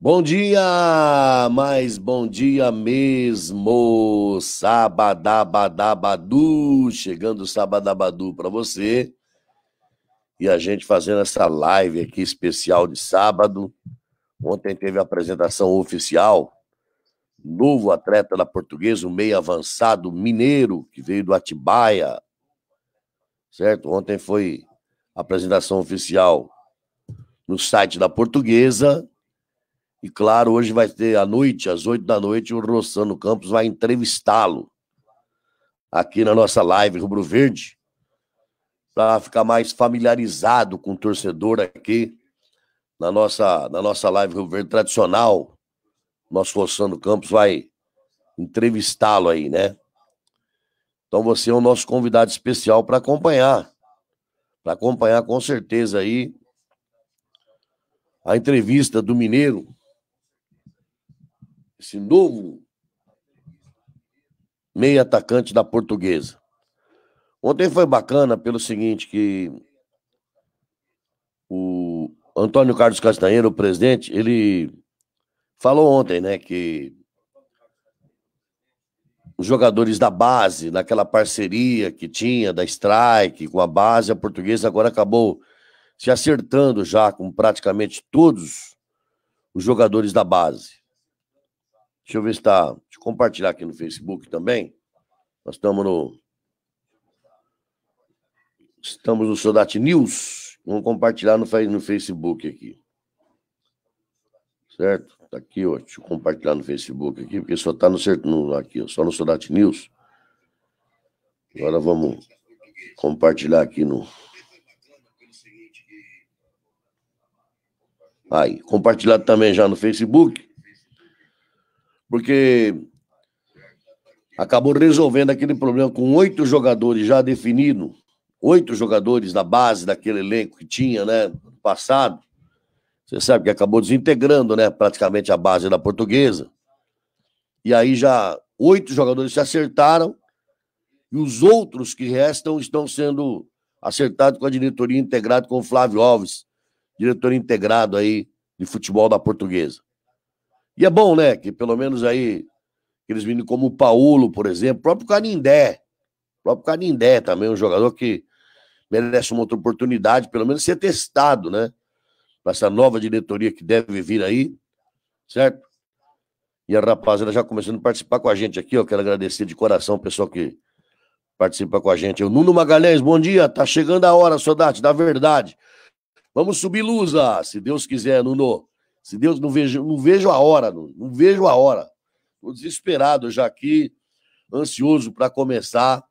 Bom dia, mas bom dia mesmo. Sabadabadabadu, chegando o Sabadabadu para você. E a gente fazendo essa live aqui especial de sábado. Ontem teve a apresentação oficial. Novo atleta da portuguesa, o meio avançado mineiro, que veio do Atibaia. Certo? Ontem foi a apresentação oficial no site da portuguesa e claro, hoje vai ter à noite, às oito da noite, o Rossano Campos vai entrevistá-lo aqui na nossa live Rubro Verde, para ficar mais familiarizado com o torcedor aqui na nossa, na nossa live Rubro Verde tradicional. Nosso Rossano Campos vai entrevistá-lo aí, né? Então você é o nosso convidado especial para acompanhar. Para acompanhar com certeza aí a entrevista do Mineiro esse novo meio atacante da portuguesa. Ontem foi bacana pelo seguinte que o Antônio Carlos Castanheira, o presidente, ele falou ontem, né, que os jogadores da base, naquela parceria que tinha da Strike com a base, a portuguesa agora acabou se acertando já com praticamente todos os jogadores da base. Deixa eu ver se está. Deixa eu compartilhar aqui no Facebook também. Nós estamos no. Estamos no Sodate News. Vamos compartilhar no, no Facebook aqui. Certo? Tá aqui, ó. Deixa eu compartilhar no Facebook aqui, porque só está no, no aqui, ó, só no Sodate News. Agora vamos compartilhar aqui no. Aí, compartilhado também já no Facebook porque acabou resolvendo aquele problema com oito jogadores já definido, oito jogadores da base daquele elenco que tinha, né, passado. Você sabe que acabou desintegrando, né, praticamente a base da portuguesa. E aí já oito jogadores se acertaram e os outros que restam estão sendo acertados com a diretoria integrada com o Flávio Alves, diretor integrado aí de futebol da portuguesa. E é bom, né? Que pelo menos aí, aqueles meninos como o Paulo, por exemplo, o próprio Canindé. O próprio Canindé também, um jogador que merece uma outra oportunidade, pelo menos ser testado, né? Para essa nova diretoria que deve vir aí, certo? E a rapaziada já começando a participar com a gente aqui, ó. Quero agradecer de coração o pessoal que participa com a gente. O Nuno Magalhães, bom dia. Tá chegando a hora, Sodate, da verdade. Vamos subir Lusa, se Deus quiser, Nuno. Se Deus não vejo, não vejo a hora, não, não vejo a hora. Estou desesperado já aqui, ansioso para começar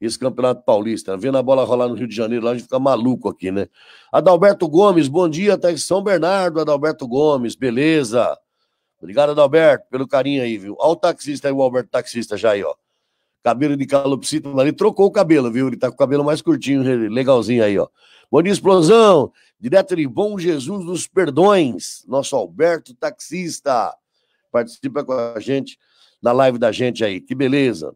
esse Campeonato Paulista. Vendo a bola rolar no Rio de Janeiro, lá a gente fica maluco aqui, né? Adalberto Gomes, bom dia, tá em São Bernardo, Adalberto Gomes, beleza? Obrigado, Adalberto, pelo carinho aí, viu? Olha o taxista aí, o Alberto Taxista já aí, ó. Cabelo de calopsita, ele trocou o cabelo, viu? Ele tá com o cabelo mais curtinho, legalzinho aí, ó. Bom dia, explosão! Direto de Bom Jesus dos Perdões, nosso Alberto taxista. Participa com a gente na live da gente aí. Que beleza.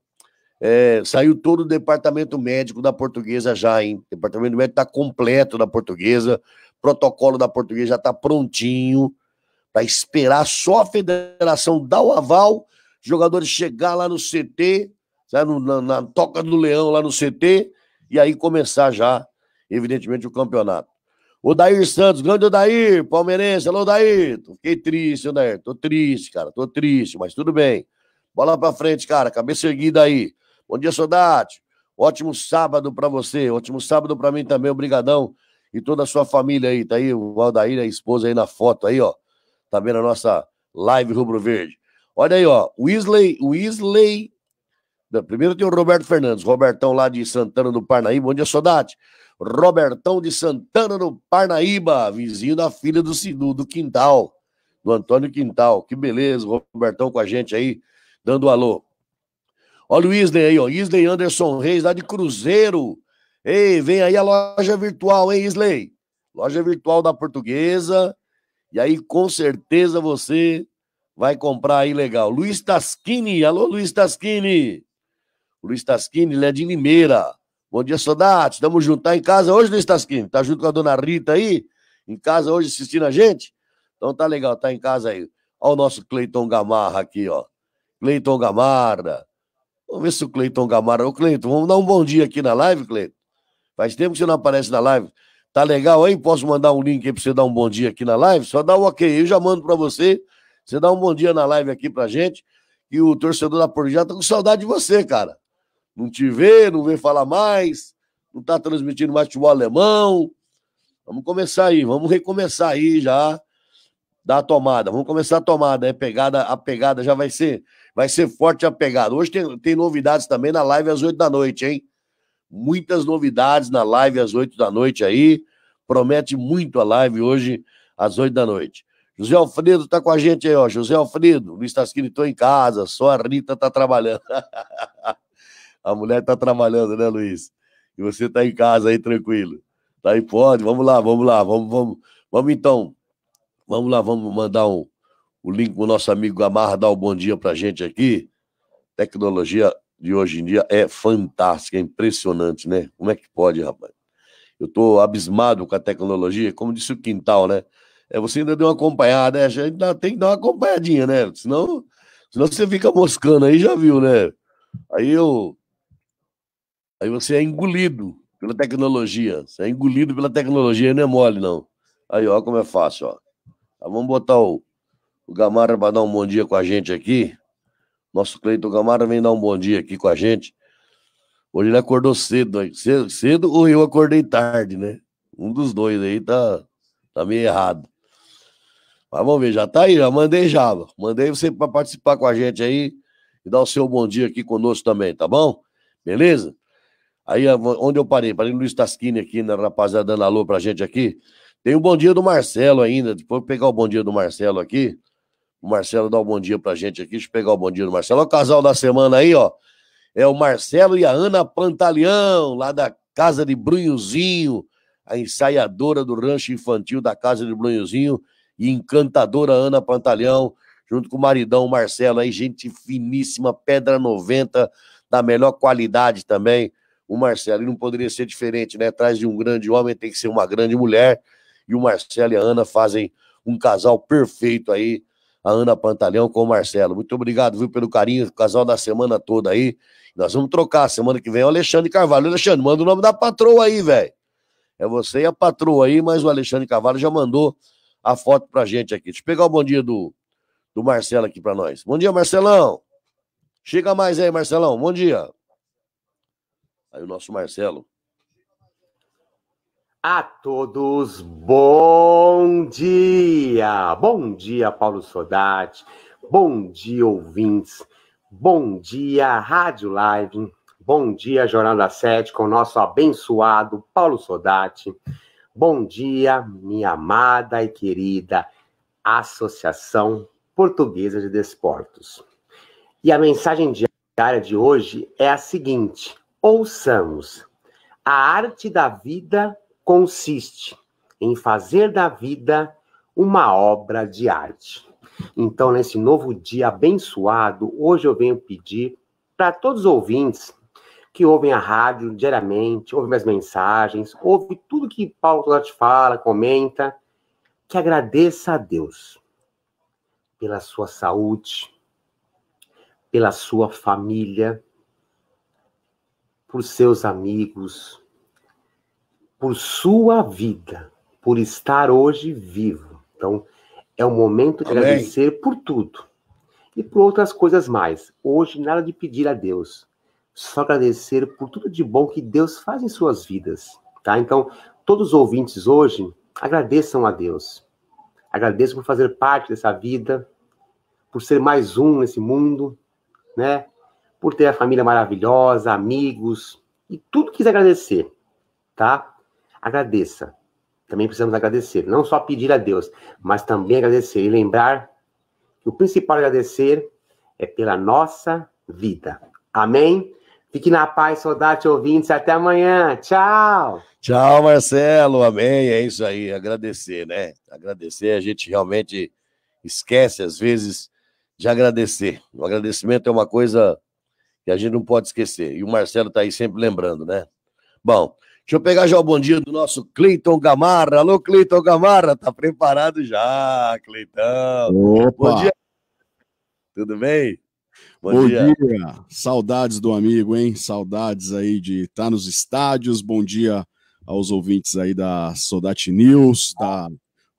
É, saiu todo o departamento médico da portuguesa já, hein? O departamento médico está completo da portuguesa. Protocolo da portuguesa já está prontinho para esperar só a federação dar o aval, jogadores chegar lá no CT, sabe, né, na, na toca do leão lá no CT, e aí começar já, evidentemente, o campeonato. O Dair Santos, grande Odair, palmeirense, alô Dair. Fiquei triste, Odair, tô triste, cara, tô triste, mas tudo bem. Bola pra frente, cara, cabeça erguida aí. Bom dia, Sodate. Ótimo sábado para você, ótimo sábado para mim também, obrigadão. E toda a sua família aí, tá aí o Aldair, a esposa aí na foto aí, ó. Tá vendo a nossa live Rubro Verde. Olha aí, ó, Weasley, Weasley. Primeiro tem o Roberto Fernandes, Robertão lá de Santana do Parnaí. Bom dia, Sodate. Robertão de Santana, no Parnaíba, vizinho da filha do Sinu do Quintal, do Antônio Quintal. Que beleza, Robertão com a gente aí, dando um alô. Olha o Isley aí, ó. Isley Anderson Reis, lá de Cruzeiro. Ei, vem aí a loja virtual, hein, Isley? Loja virtual da Portuguesa. E aí, com certeza, você vai comprar aí legal. Luiz Tasquini, alô, Luiz Tasquini. Luiz Tasquini, ele é de Limeira. Bom dia, saudades. Estamos juntos. Tá em casa hoje, Luiz Tasquinho? Tá junto com a dona Rita aí? Em casa hoje assistindo a gente? Então tá legal, tá em casa aí. Olha o nosso Cleiton Gamarra aqui, ó. Cleiton Gamarra. Vamos ver se o Cleiton Gamarra. Ô, Cleiton, vamos dar um bom dia aqui na live, Cleiton? Faz tempo que você não aparece na live. Tá legal aí? Posso mandar um link aí pra você dar um bom dia aqui na live? Só dá o um ok. Eu já mando pra você. Você dá um bom dia na live aqui pra gente. E o torcedor da Porto já tá com saudade de você, cara não te vê, não vê falar mais, não está transmitindo mais futebol alemão. Vamos começar aí, vamos recomeçar aí já da tomada. Vamos começar a tomada, né? Pegada, a pegada já vai ser, vai ser forte a pegada. Hoje tem, tem novidades também na live às oito da noite, hein? Muitas novidades na live às oito da noite aí. Promete muito a live hoje às oito da noite. José Alfredo tá com a gente aí, ó. José Alfredo, Luiz Tasquini, tô em casa, só a Rita tá trabalhando. A mulher está trabalhando, né, Luiz? E você está em casa aí tranquilo. Tá aí, pode, vamos lá, vamos lá, vamos, vamos, vamos então. Vamos lá, vamos mandar um, o link pro nosso amigo Gamarra dar o um bom dia para gente aqui. Tecnologia de hoje em dia é fantástica, é impressionante, né? Como é que pode, rapaz? Eu estou abismado com a tecnologia, como disse o Quintal, né? É, você ainda deu uma acompanhada, né? A gente tem que dar uma acompanhadinha, né? Senão, senão você fica moscando aí, já viu, né? Aí eu, Aí você é engolido pela tecnologia. Você é engolido pela tecnologia, não é mole, não. Aí, ó, como é fácil, ó. Aí tá, vamos botar o, o Gamara para dar um bom dia com a gente aqui. Nosso Cleiton Gamara vem dar um bom dia aqui com a gente. Hoje ele acordou cedo, cedo, cedo ou eu acordei tarde, né? Um dos dois aí tá, tá meio errado. Mas vamos ver, já tá aí, já mandei já. Mandei você para participar com a gente aí e dar o seu bom dia aqui conosco também, tá bom? Beleza? Aí, ah, onde eu parei? Parei no Luiz Tasquini aqui, na rapaziada, dando alô pra gente aqui. Tem o bom dia do Marcelo ainda. Depois eu pegar o bom dia do Marcelo aqui. O Marcelo dá o um bom dia pra gente aqui. Deixa eu pegar o bom dia do Marcelo. Olha o casal da semana aí, ó. É o Marcelo e a Ana Pantaleão, lá da Casa de Brunhozinho, a ensaiadora do rancho infantil da Casa de Brunhozinho e encantadora Ana Pantaleão, junto com o maridão Marcelo aí, gente finíssima, pedra 90, da melhor qualidade também o Marcelo, e não poderia ser diferente, né? Atrás de um grande homem tem que ser uma grande mulher, e o Marcelo e a Ana fazem um casal perfeito aí, a Ana Pantaleão com o Marcelo. Muito obrigado, viu, pelo carinho, casal da semana toda aí. Nós vamos trocar semana que vem é o Alexandre Carvalho. Alexandre, manda o nome da patroa aí, velho. É você e a patroa aí, mas o Alexandre Carvalho já mandou a foto pra gente aqui. Deixa eu pegar o bom dia do, do Marcelo aqui pra nós. Bom dia, Marcelão. Chega mais aí, Marcelão. Bom dia. Aí o nosso Marcelo. A todos, bom dia! Bom dia, Paulo Sodati. Bom dia, ouvintes. Bom dia, Rádio Live. Bom dia, Jornal da Sete, com o nosso abençoado Paulo Sodati. Bom dia, minha amada e querida Associação Portuguesa de Desportos. E a mensagem diária de hoje é a seguinte: Ouçamos. A arte da vida consiste em fazer da vida uma obra de arte. Então, nesse novo dia abençoado, hoje eu venho pedir para todos os ouvintes que ouvem a rádio diariamente, ouvem minhas mensagens, ouvem tudo que Paulo te fala, comenta, que agradeça a Deus pela sua saúde, pela sua família, por seus amigos, por sua vida, por estar hoje vivo. Então, é o momento de Amém. agradecer por tudo e por outras coisas mais. Hoje, nada de pedir a Deus, só agradecer por tudo de bom que Deus faz em suas vidas, tá? Então, todos os ouvintes hoje, agradeçam a Deus. Agradeçam por fazer parte dessa vida, por ser mais um nesse mundo, né? por ter a família maravilhosa, amigos e tudo que quiser agradecer, tá? Agradeça. Também precisamos agradecer, não só pedir a Deus, mas também agradecer e lembrar que o principal agradecer é pela nossa vida. Amém? Fique na paz, saudade, ouvintes. Até amanhã. Tchau. Tchau, Marcelo. Amém. É isso aí. Agradecer, né? Agradecer. A gente realmente esquece, às vezes, de agradecer. O agradecimento é uma coisa que a gente não pode esquecer. E o Marcelo está aí sempre lembrando, né? Bom, deixa eu pegar já o bom dia do nosso Cleiton Gamarra. Alô, Cleiton Gamarra, tá preparado já, Cleitão? Opa. Bom dia. Tudo bem? Bom, bom dia. dia. Saudades do amigo, hein? Saudades aí de estar tá nos estádios. Bom dia aos ouvintes aí da Sodate News, da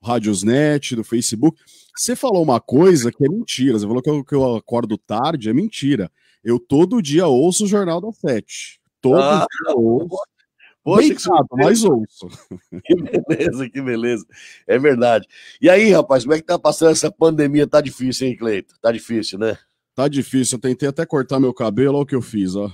Radiosnet, do Facebook. Você falou uma coisa que é mentira. Você falou que eu, que eu acordo tarde, é mentira. Eu todo dia ouço o Jornal da Sete. Todo ah, dia ouço. Poxa, Deitado, sabe, mas ouço. Que beleza, que beleza. É verdade. E aí, rapaz, como é que tá passando essa pandemia? Tá difícil, hein, Cleito? Tá difícil, né? Tá difícil. Eu tentei até cortar meu cabelo, olha o que eu fiz, ó.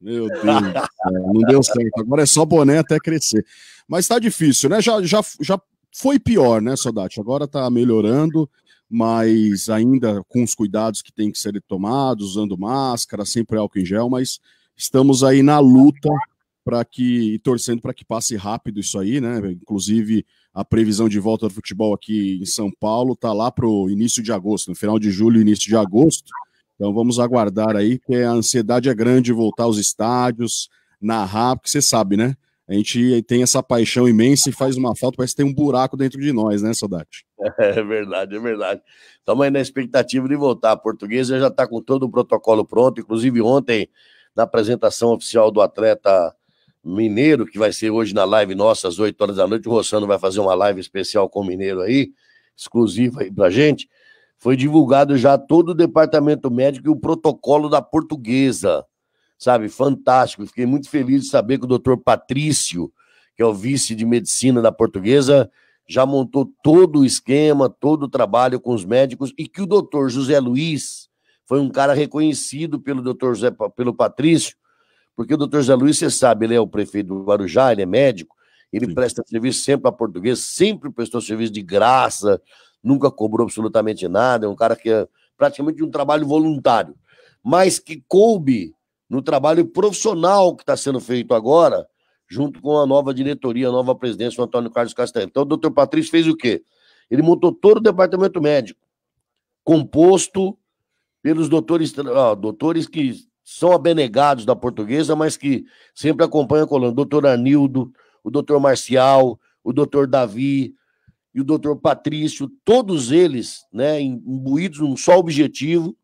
Meu Deus, não deu certo. Agora é só boné até crescer. Mas tá difícil, né? Já, já, já foi pior, né, Sodate? Agora tá melhorando mas ainda com os cuidados que têm que ser tomados, usando máscara, sempre álcool em gel, mas estamos aí na luta para que e torcendo para que passe rápido isso aí, né? Inclusive a previsão de volta do futebol aqui em São Paulo tá lá para o início de agosto, no final de julho, início de agosto. Então vamos aguardar aí, que a ansiedade é grande voltar aos estádios, narrar, porque você sabe, né? a gente tem essa paixão imensa e faz uma falta, parece que tem um buraco dentro de nós, né, Saudade? É verdade, é verdade. Estamos aí na expectativa de voltar. A portuguesa já está com todo o protocolo pronto, inclusive ontem, na apresentação oficial do atleta mineiro, que vai ser hoje na live nossa, às 8 horas da noite, o Rossano vai fazer uma live especial com o mineiro aí, exclusiva aí pra gente, foi divulgado já todo o departamento médico e o protocolo da portuguesa sabe? Fantástico. Fiquei muito feliz de saber que o doutor Patrício, que é o vice de medicina da portuguesa, já montou todo o esquema, todo o trabalho com os médicos e que o doutor José Luiz foi um cara reconhecido pelo doutor José, pelo Patrício, porque o doutor José Luiz, você sabe, ele é o prefeito do Guarujá, ele é médico, ele Sim. presta serviço sempre a português, sempre prestou serviço de graça, nunca cobrou absolutamente nada, é um cara que é praticamente um trabalho voluntário, mas que coube no trabalho profissional que está sendo feito agora, junto com a nova diretoria, a nova presidência, o Antônio Carlos Castanheira. Então, o doutor Patrício fez o quê? Ele montou todo o departamento médico, composto pelos doutores, doutores que são abenegados da portuguesa, mas que sempre acompanham a coluna. O doutor Anildo, o doutor Marcial, o doutor Davi e o doutor Patrício, todos eles, né, imbuídos num só objetivo,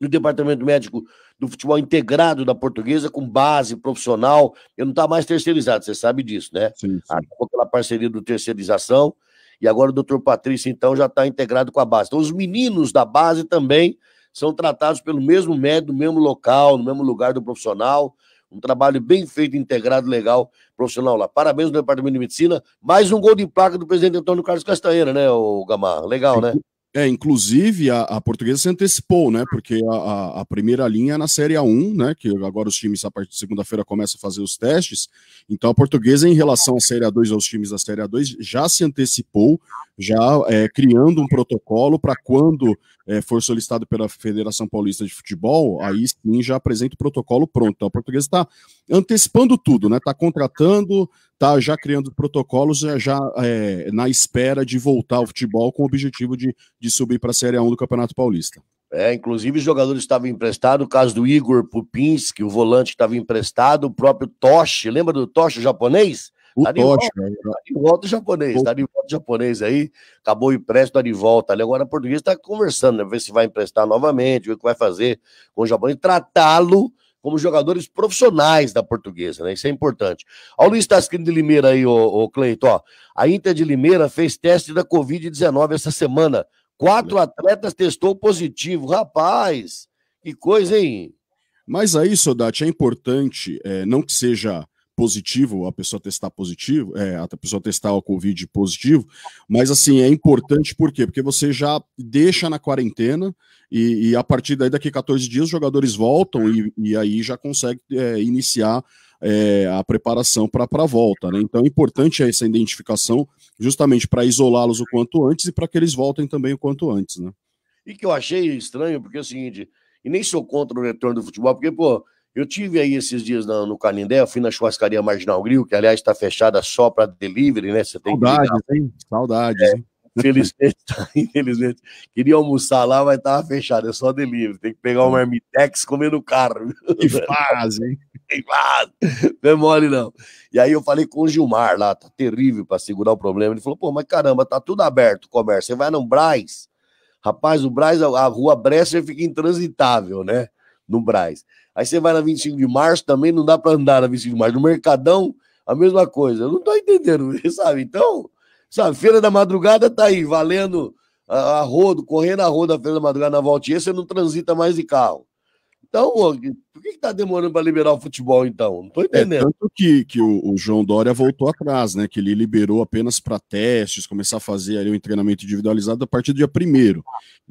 e o departamento médico do futebol integrado da portuguesa com base profissional. Ele não está mais terceirizado, você sabe disso, né? Sim, sim. Acabou aquela parceria do terceirização. E agora o doutor Patrício, então, já está integrado com a base. Então, os meninos da base também são tratados pelo mesmo médico, no mesmo local, no mesmo lugar do profissional. Um trabalho bem feito, integrado, legal, profissional lá. Parabéns ao Departamento de Medicina. Mais um gol de placa do presidente Antônio Carlos Castanheira, né, o Gamarra? Legal, né? É, inclusive a, a, portuguesa se antecipou, né? Porque a, a, primeira linha é na Série A1, né? Que agora os times, a partir de segunda-feira, começam a fazer os testes. Então a portuguesa, em relação à Série A2, aos times da Série A2, já se antecipou, já é, criando um protocolo para quando é, for solicitado pela Federação Paulista de Futebol, aí sim já apresenta o protocolo pronto. Então a portuguesa está antecipando tudo, né? Está contratando, está já criando protocolos é, já, é, na espera de voltar ao futebol com o objetivo de, de subir para a Série A1 do Campeonato Paulista. É, inclusive os jogadores estavam emprestados, o caso do Igor Pupinski, o volante estava emprestado, o próprio Toshi, lembra do Toshi, o japonês? O tá Toshi. É. tá de volta o japonês, está de volta o japonês aí, acabou o empréstimo, está de volta ali. Agora o português está conversando, né, ver se vai emprestar novamente, ver o que vai fazer com o japonês, tratá-lo como jogadores profissionais da portuguesa, né? Isso é importante. Olha o Luiz escrito de Limeira aí, ô, ô Cleito, ó. A Inter de Limeira fez teste da Covid-19 essa semana. Quatro é. atletas testou positivo. Rapaz, que coisa, hein? Mas aí, Sodate, é importante, é, não que seja positivo, a pessoa testar positivo, é, a pessoa testar o Covid positivo, mas assim, é importante por quê? Porque você já deixa na quarentena e, e a partir daí, daqui 14 dias, os jogadores voltam e, e aí já consegue é, iniciar é, a preparação para a volta. Né? Então, é importante essa identificação justamente para isolá-los o quanto antes e para que eles voltem também o quanto antes. Né? E que eu achei estranho, porque é o seguinte, e nem sou contra o retorno do futebol, porque, pô, eu tive aí esses dias no, no Canindé, eu fui na churrascaria Marginal Grill, que aliás está fechada só para delivery, né? Você tem saudades, que hein? Saudades, é, hein? Infelizmente, infelizmente, tá queria almoçar lá, mas estava fechado, é só delivery. Tem que pegar um é. Armitex, e comer no carro. Que fase, hein? Que faz. Não é mole, não. E aí eu falei com o Gilmar lá, tá terrível para segurar o problema. Ele falou, pô, mas caramba, tá tudo aberto o comércio. Você vai no Braz. Rapaz, o Braz, a rua Bresser fica intransitável, né? No Braz. Aí você vai na 25 de março também, não dá para andar na 25 de março. No Mercadão, a mesma coisa. Eu não tô entendendo, sabe? Então, sabe, Feira da Madrugada tá aí, valendo a, a rodo, correndo a roda da Feira da Madrugada na Valtier, você não transita mais de carro. Então, por que está demorando para liberar o futebol, então? Não estou é, entendendo. É, tanto que, que o, o, João Dória voltou atrás, né? Que ele liberou apenas para testes, começar a fazer ali um treinamento individualizado a partir do dia primeiro.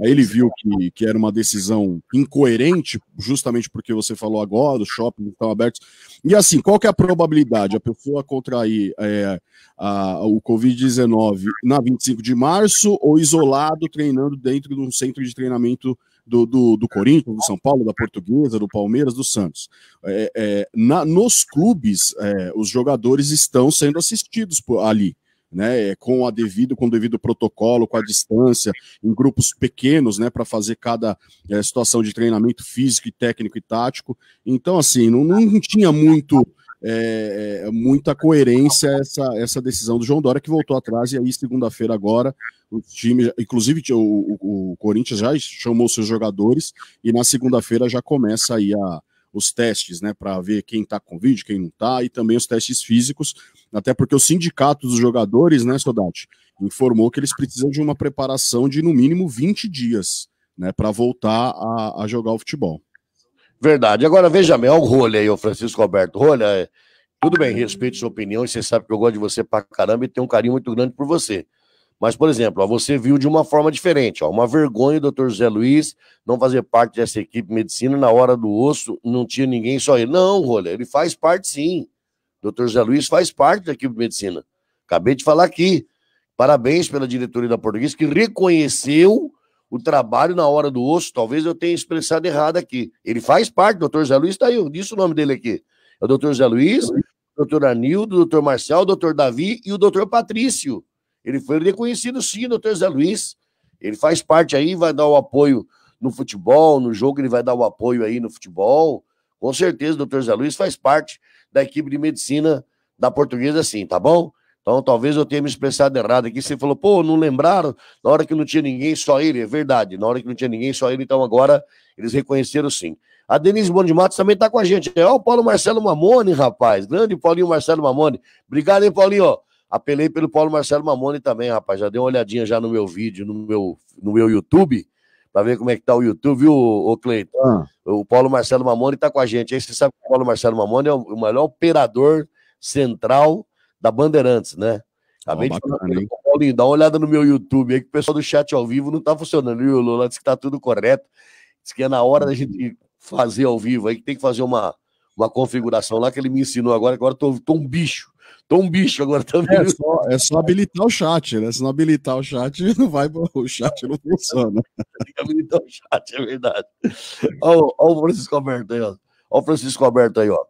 Aí ele viu que, que era uma decisão incoerente, justamente porque você falou agora, os shoppings estão abertos. E assim, qual que é a probabilidade? A pessoa contrair é, a, o Covid-19 na 25 de março ou isolado, treinando dentro de um centro de treinamento do, do, do Corinthians, do São Paulo, da Portuguesa, do Palmeiras, do Santos. É, é, na, nos clubes, é, os jogadores estão sendo assistidos por, ali. Né, é, com a devido com o devido protocolo, com a distância, em grupos pequenos, né, para fazer cada é, situação de treinamento físico e técnico e tático. Então, assim, não, não tinha muito é, é, é, muita coerência essa, essa decisão do João Dória que voltou atrás e aí segunda-feira agora o time, inclusive o, o, o, Corinthians já chamou seus jogadores e na segunda-feira já começa aí a, os testes, né, para ver quem tá com vídeo, quem não tá e também os testes físicos, até porque o sindicato dos jogadores, né, Sodate, informou que eles precisam de uma preparação de no mínimo 20 dias, né, para voltar a, a jogar o futebol. Verdade. Agora, veja bem, olha o rolê aí, o Francisco Alberto. Rolha, é, tudo bem, respeito sua opinião, e você sabe que eu gosto de você pra caramba e tenho um carinho muito grande por você. Mas, por exemplo, ó, você viu de uma forma diferente. Ó, uma vergonha o doutor José Luiz não fazer parte dessa equipe de medicina na hora do osso, não tinha ninguém, só ele. Não, Rolha, ele faz parte sim. Doutor José Luiz faz parte da equipe de medicina. Acabei de falar aqui. Parabéns pela diretoria da Portuguesa que reconheceu o trabalho na hora do osso, talvez eu tenha expressado errado aqui. Ele faz parte, o doutor Zé Luiz está aí, disse o nome dele aqui. É o doutor Zé Luiz, o doutor Anildo, o doutor Marcial, o doutor Davi e o doutor Patrício. Ele foi reconhecido sim, doutor Zé Luiz. Ele faz parte aí, vai dar o apoio no futebol, no jogo ele vai dar o apoio aí no futebol. Com certeza, doutor Zé Luiz faz parte da equipe de medicina da portuguesa, sim, tá bom? Então, talvez eu tenha me expressado errado aqui. Você falou, pô, não lembraram? Na hora que não tinha ninguém, só ele. É verdade. Na hora que não tinha ninguém, só ele. Então, agora eles reconheceram sim. A Denise Boni Matos também está com a gente. É o Paulo Marcelo Mamone, rapaz. Grande Paulinho Marcelo Mamone. Obrigado, hein, Paulinho? Apelei pelo Paulo Marcelo Mamone também, rapaz. Já dei uma olhadinha já no meu vídeo, no meu, no meu YouTube, para ver como é que tá o YouTube, viu, ô Cleiton? Ah. O Paulo Marcelo Mamone está com a gente. Aí você sabe que o Paulo Marcelo Mamone é o melhor operador central da Bandeirantes, né? Acabei oh, de falar, Paulinho, dá uma olhada no meu YouTube aí, que o pessoal do chat ao vivo não tá funcionando. E o Lula disse que tá tudo correto. Diz que é na hora da gente fazer ao vivo aí, que tem que fazer uma, uma configuração lá que ele me ensinou agora, agora tô, tô um bicho. Tô um bicho agora também. É só, é só habilitar o chat, né? Se não habilitar o chat, não vai, o chat não funciona. Tem que habilitar o chat, é verdade. olha o Francisco Alberto aí, ó. Olha o Francisco Alberto aí, ó.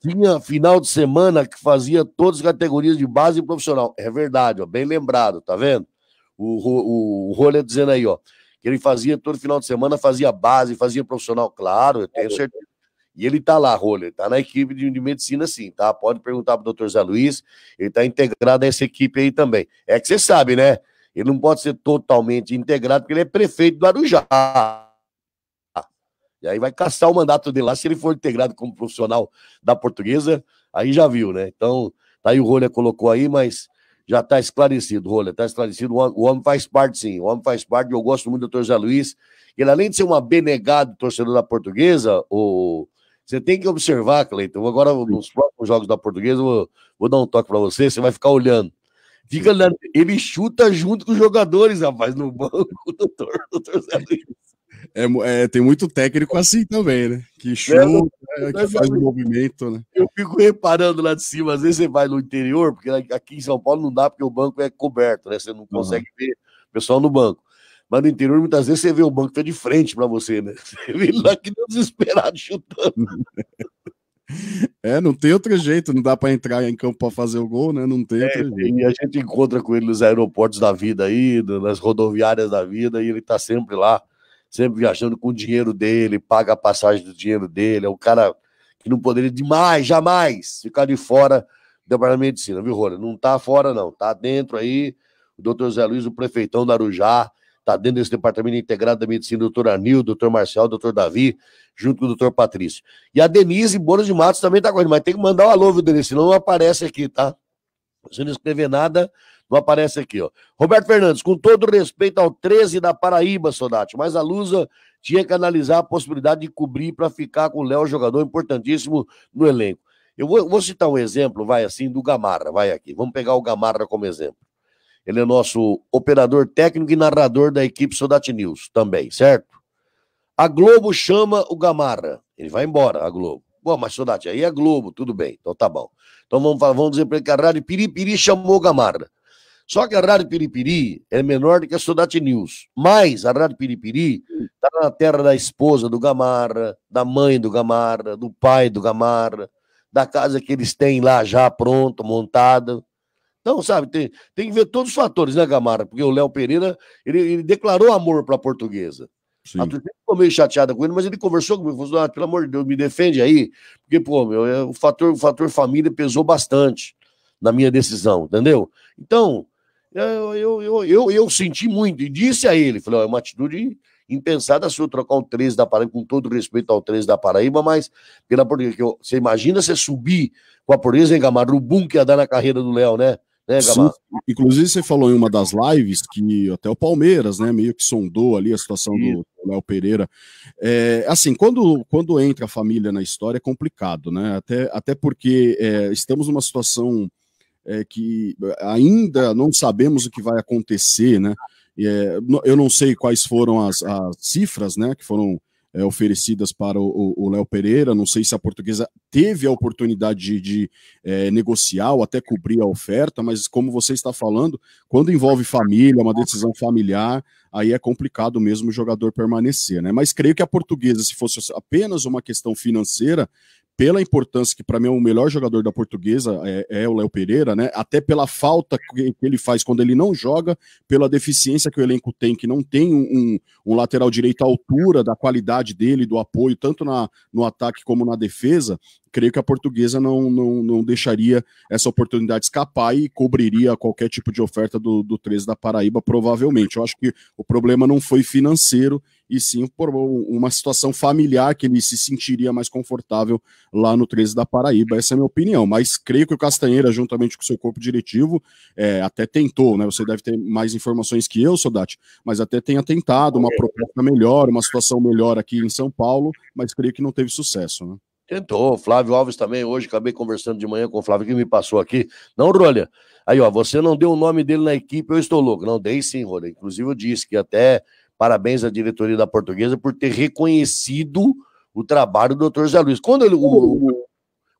Tinha final de semana que fazia todas as categorias de base e profissional. É verdade, ó, bem lembrado, tá vendo? O, o, o Rolê dizendo aí, ó, que ele fazia todo final de semana, fazia base, fazia profissional. Claro, eu tenho certeza. E ele tá lá, Rolê, tá na equipe de, de, medicina sim, tá? Pode perguntar pro doutor Zé Luiz, ele tá integrado a essa equipe aí também. É que você sabe, né? Ele não pode ser totalmente integrado, porque ele é prefeito do Arujá. E aí vai caçar o mandato dele lá. Se ele for integrado como profissional da portuguesa, aí já viu, né? Então, tá aí o Rolha colocou aí, mas já tá esclarecido, Rolha, tá esclarecido. O homem faz parte, sim. O homem faz parte. Eu gosto muito do doutor Zé Luiz. Ele, além de ser um abenegado torcedor da portuguesa, o... você tem que observar, Cleiton. Agora, nos próximos jogos da portuguesa, eu vou, vou dar um toque para você, você vai ficar olhando. Fica olhando. Ele chuta junto com os jogadores, rapaz, no banco, doutor, doutor Zé Luiz. É, é, tem muito técnico assim também, né? Que né, chuta, né? é, que faz um movimento, né? Eu fico reparando lá de cima, às vezes você vai no interior, porque aqui em São Paulo não dá, porque o banco é coberto, né? Você não consegue uhum. ver o pessoal no banco. Mas no interior, muitas vezes, você vê o banco tá de frente para você, né? Você vê lá que desesperado chutando. É, não tem outro jeito, não dá para entrar em campo para fazer o gol, né? Não tem. É, e a gente encontra com ele nos aeroportos da vida aí, nas rodoviárias da vida, e ele tá sempre lá sempre viajando com o dinheiro dele, paga a passagem do dinheiro dele, é um cara que não poderia demais, jamais, ficar de fora do departamento de medicina, viu, Rony? Não tá fora, não, tá dentro aí, o doutor Zé Luiz, o prefeitão da Arujá, tá dentro desse departamento integrado da medicina, doutor Anil, doutor Marcial, doutor Davi, junto com o doutor Patrício. E a Denise Bonas de Matos também tá com ele, mas tem que mandar um alô, viu, Denise, senão não aparece aqui, tá? Se não escrever nada, não aparece aqui, ó. Roberto Fernandes, com todo respeito ao 13 da Paraíba, Sodate, mas a Lusa tinha que analisar a possibilidade de cobrir para ficar com o Léo, jogador importantíssimo no elenco. Eu vou, vou, citar um exemplo, vai assim, do Gamarra, vai aqui. Vamos pegar o Gamarra como exemplo. Ele é nosso operador técnico e narrador da equipe Sodate News também, certo? A Globo chama o Gamarra. Ele vai embora, a Globo. Bom, mas Sodate, aí é Globo, tudo bem. Então tá bom. Então vamos, vamos dizer para ele que a Rádio Piripiri chamou o Gamarra. Só que a Rádio Piripiri é menor do que a Sodate News. Mas a Rádio Piripiri está na terra da esposa do Gamarra, da mãe do Gamarra, do pai do Gamarra, da casa que eles têm lá já pronta, montada. Então, sabe, tem, tem que ver todos os fatores, né, Gamarra? Porque o Léo Pereira, ele, ele declarou amor para a portuguesa. A torcida ficou meio chateada com ele, mas ele conversou comigo, falou, assim, ah, pelo amor de Deus, me defende aí, porque, pô, meu, é, o, fator, o fator família pesou bastante na minha decisão, entendeu? Então, eu, é, eu, eu, eu, eu senti muito e disse a ele: falei, ó, é uma atitude impensada se eu trocar o 13 da Paraíba, com todo respeito ao 13 da Paraíba, mas pela portuguesa, que eu, você imagina você subir com a portuguesa, hein, Gamarra? O boom que ia dar na carreira do Léo, né? né Sim, inclusive, você falou em uma das lives que até o Palmeiras, né, meio que sondou ali a situação Sim. do Léo Pereira. É, assim, quando, quando entra a família na história é complicado, né? Até, até porque é, estamos numa situação é, que ainda não sabemos o que vai acontecer, né? É, eu não sei quais foram as, as cifras, né, que foram é, oferecidas para o Léo Pereira. Não sei se a portuguesa teve a oportunidade de, de é, negociar ou até cobrir a oferta, mas como você está falando, quando envolve família, uma decisão familiar, aí é complicado mesmo o jogador permanecer, né? Mas creio que a portuguesa, se fosse apenas uma questão financeira, pela importância que para mim é o melhor jogador da portuguesa é, é o Léo Pereira, né? Até pela falta que ele faz quando ele não joga, pela deficiência que o elenco tem, que não tem um, um lateral direito à altura da qualidade dele, do apoio, tanto na, no ataque como na defesa, creio que a portuguesa não, não, não deixaria essa oportunidade escapar e cobriria qualquer tipo de oferta do, do 13 da Paraíba, provavelmente. Eu acho que o problema não foi financeiro, e sim por uma situação familiar que ele se sentiria mais confortável lá no 13 da Paraíba. Essa é a minha opinião. Mas creio que o Castanheira, juntamente com o seu corpo diretivo, é, até tentou, né? Você deve ter mais informações que eu, Sodati, mas até tenha tentado uma proposta melhor, uma situação melhor aqui em São Paulo, mas creio que não teve sucesso, né? Tentou, Flávio Alves também, hoje acabei conversando de manhã com o Flávio, que me passou aqui. Não, Rolha, aí ó, você não deu o nome dele na equipe, eu estou louco. Não, dei sim, Rolha. Inclusive eu disse que até Parabéns à diretoria da Portuguesa por ter reconhecido o trabalho do Dr. Zé Luiz. Quando, ele, o, o,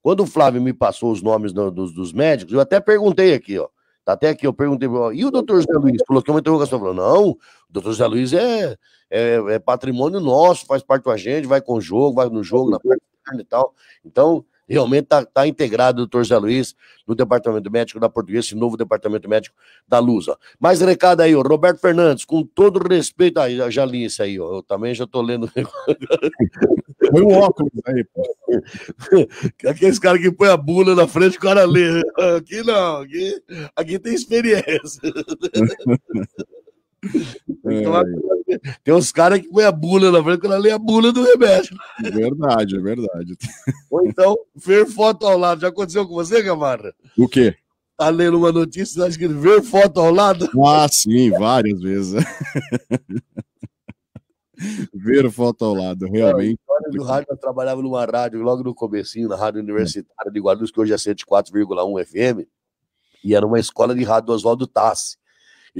quando o Flávio me passou os nomes do, dos, dos, médicos, eu até perguntei aqui, ó. Tá até aqui, eu perguntei, ó, e o Dr. Zé Luiz? Colocou é uma interrogação, falou, não, o Dr. Zé Luiz é, é, é, patrimônio nosso, faz parte com a gente, vai com o jogo, vai no jogo, na parte e tal. Então, realmente está tá integrado, doutor Zé Luiz, no departamento médico da Portuguesa, esse novo departamento médico da Lusa. Mais recado aí, o Roberto Fernandes, com todo respeito. Aí, ah, já li isso aí, ó, eu também já estou lendo. Põe um óculos aí, pô. Aqueles caras que põe a bula na frente, o cara lê. Aqui não, aqui, aqui tem experiência. É. Tem uns caras que põem a bula na frente, quando ela lê a bula do remédio. É verdade, é verdade. Ou então, ver foto ao lado. Já aconteceu com você, Gamarra O quê? Tá lendo uma notícia, tá que ver foto ao lado? Ah, sim, várias vezes. ver foto ao lado, realmente. É, do rádio, eu trabalhava numa rádio, logo no comecinho, na Rádio Universitária de Guarulhos, que hoje é 104,1 FM, e era uma escola de rádio do Oswaldo Tassi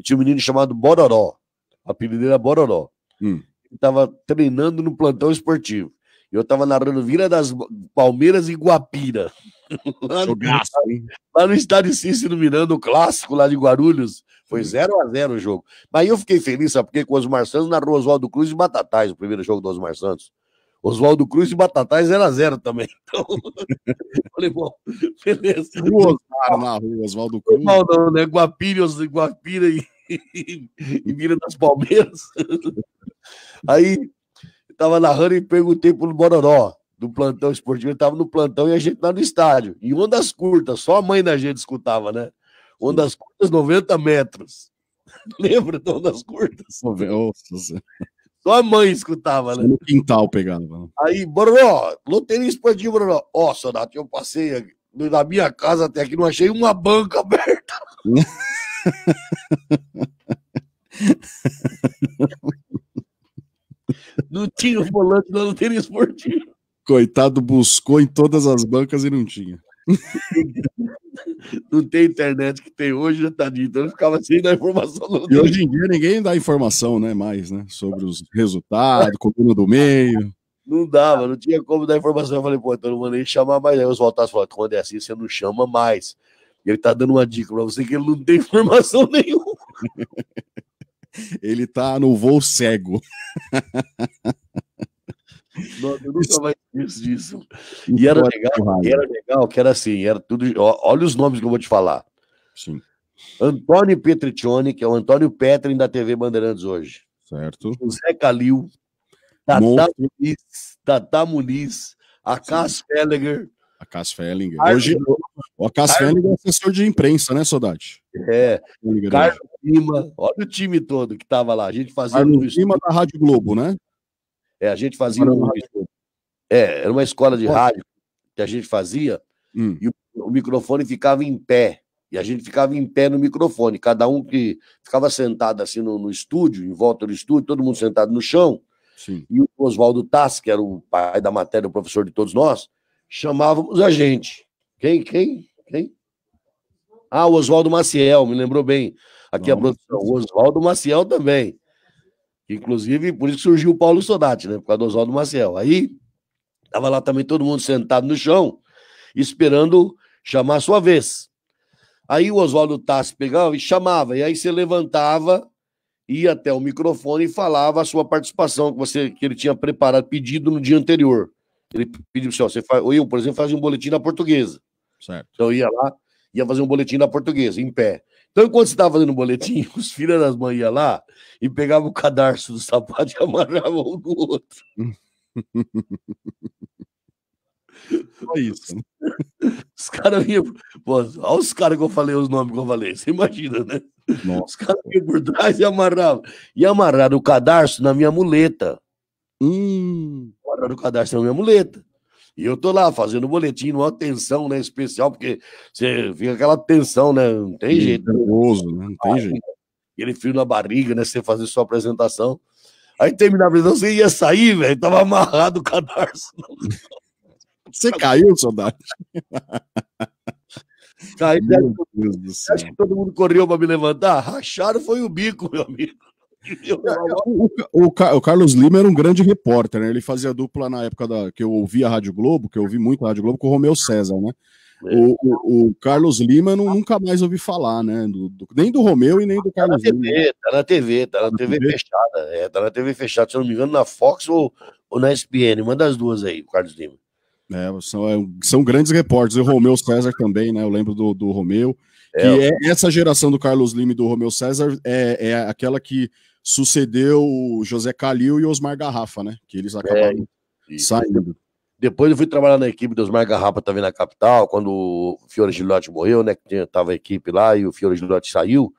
tinha um menino chamado Bororó. apelido dele era Bororó. Hum. Estava treinando no plantão esportivo. Eu estava narrando Vila das Palmeiras e Guapira. lá, no, Jogaço, lá no estádio Cícero Miranda, o clássico lá de Guarulhos. Foi 0 hum. a 0 o jogo. Mas eu fiquei feliz, sabe? Porque com os Marçanos narrou Oswaldo Cruz e Batatais, o primeiro jogo dos Marçanos. Santos. Oswaldo Cruz e Batatais 0x0 também. Então, falei, bom, beleza. Osmar na rua, Oswaldo Cruz. Não, não, né? Guapira, Guapira e, e, das Palmeiras. Aí, tava narrando e perguntei pro Bororó, do plantão esportivo, ele tava no plantão e a gente lá no estádio. Em ondas curtas, só a mãe da gente escutava, né? Ondas curtas, 90 metros. Lembra de ondas curtas? Nossa, só a mãe escutava, né? Só no quintal pegava. Aí, Bruno, loteria expandiu, Bruno. Ó, Sonato, eu passei da minha casa até aqui, não achei uma banca aberta. não tinha o volante da loteria esportiva. Coitado, buscou em todas as bancas e não tinha. não tem internet que tem hoje, já tá dito. Então eu ficava sem dar informação. e hoje em dia ninguém dá informação, né? Mais, né? Sobre os resultados, coluna do meio. Não dava, não tinha como dar informação. Eu falei, pô, então não vou nem chamar mais. Aí os voltados falaram, quando é assim, você não chama mais. E ele tá dando uma dica pra você que ele não tem informação nenhuma. ele tá no voo cego. Nossa, eu nunca mais isso, isso. E era legal, era né? legal que era assim, era tudo. Olha os nomes que eu vou te falar. Sim. Antônio Petriccioni, que é o Antônio Petrin da TV Bandeirantes hoje. Certo. José Calil, Tata Monstro. Muniz, Tata Muniz, Acas Fellinger. Acas Fellinger. Hoje, o Cass Fellinger é assessor de imprensa, né, Saudade? É. Carlos né? Lima, olha o time todo que estava lá. A gente fazia. Carlos um Lima da Rádio Globo, né? É, a gente fazia um, é, era uma escola de Nossa. rádio que a gente fazia hum. e o, o, microfone ficava em pé. E a gente ficava em pé no microfone, cada um que ficava sentado assim no, no estúdio, em volta do estúdio, todo mundo sentado no chão. Sim. E o Oswaldo Tassi, que era o pai da matéria, o professor de todos nós, chamávamos a gente. Quem? Quem? Quem? Ah, o Oswaldo Maciel, me lembrou bem. Aqui é a produção, o Oswaldo Maciel também. Inclusive, por isso surgiu o Paulo Sodati, né? Por causa do Oswaldo Maciel. Aí Estava lá também todo mundo sentado no chão, esperando chamar a sua vez. Aí o Oswaldo Tassi pegava e chamava, e aí você levantava, ia até o microfone e falava a sua participação que, você, que ele tinha preparado, pedido no dia anterior. Ele pediu para assim, o você eu, por exemplo, fazia um boletim na portuguesa. Certo. Então eu ia lá, ia fazer um boletim na portuguesa, em pé. Então, enquanto você estava fazendo o boletim, os filhos das mães iam lá e pegavam o cadarço do sapato e amarravam um do outro. Hum. Só é isso. Os caras vinham. Olha os caras que eu falei, os nomes que eu falei. Você imagina, né? Nossa. Os caras vinham por trás e amarravam. E amarraram o cadarço na minha muleta. Hum. Amarraram o cadarço na minha muleta. E eu tô lá fazendo o boletim, uma tensão né, especial, porque você fica aquela tensão, né? Não tem e jeito. Nervoso, né? Não tem ah, jeito. Aquele frio na barriga, né? Você fazer sua apresentação. Aí terminava a você assim, ia sair, velho. Tava amarrado o cadarço. Você caiu, soldado? Caiu. Meu Deus do céu. Acho que todo mundo correu para me levantar. Ah, racharam foi o bico, meu amigo. O, o, o, Carlos Lima era um grande repórter, né? Ele fazia dupla na época da, que eu ouvia a Rádio Globo, que eu ouvi muito a Rádio Globo, com o Romeu César, né? É. O, o, o, Carlos Lima não, nunca mais ouvi falar, né? Do, do, nem do Romeu e nem do Carlos ah, tá TV, Lima. Tá na TV, tá na, tá TV, TV, fechada. É, tá na TV fechada, se eu não me engano, na Fox ou, ou na SPN. Uma das duas aí, o Carlos Lima. É, são, é, são grandes repórteres. E o Romeu César também, né? Eu lembro do, do Romeu. É, que é, eu... essa geração do Carlos Lima e do Romeu César é, é aquela que sucedeu o José Calil e Osmar Garrafa, né? Que eles é, acabaram saindo. Depois eu fui trabalhar na equipe do Osmar Garrapa também na capital, quando o Fiore Gilotti morreu, né? Que tava a equipe lá e o Fiore Gilotti saiu.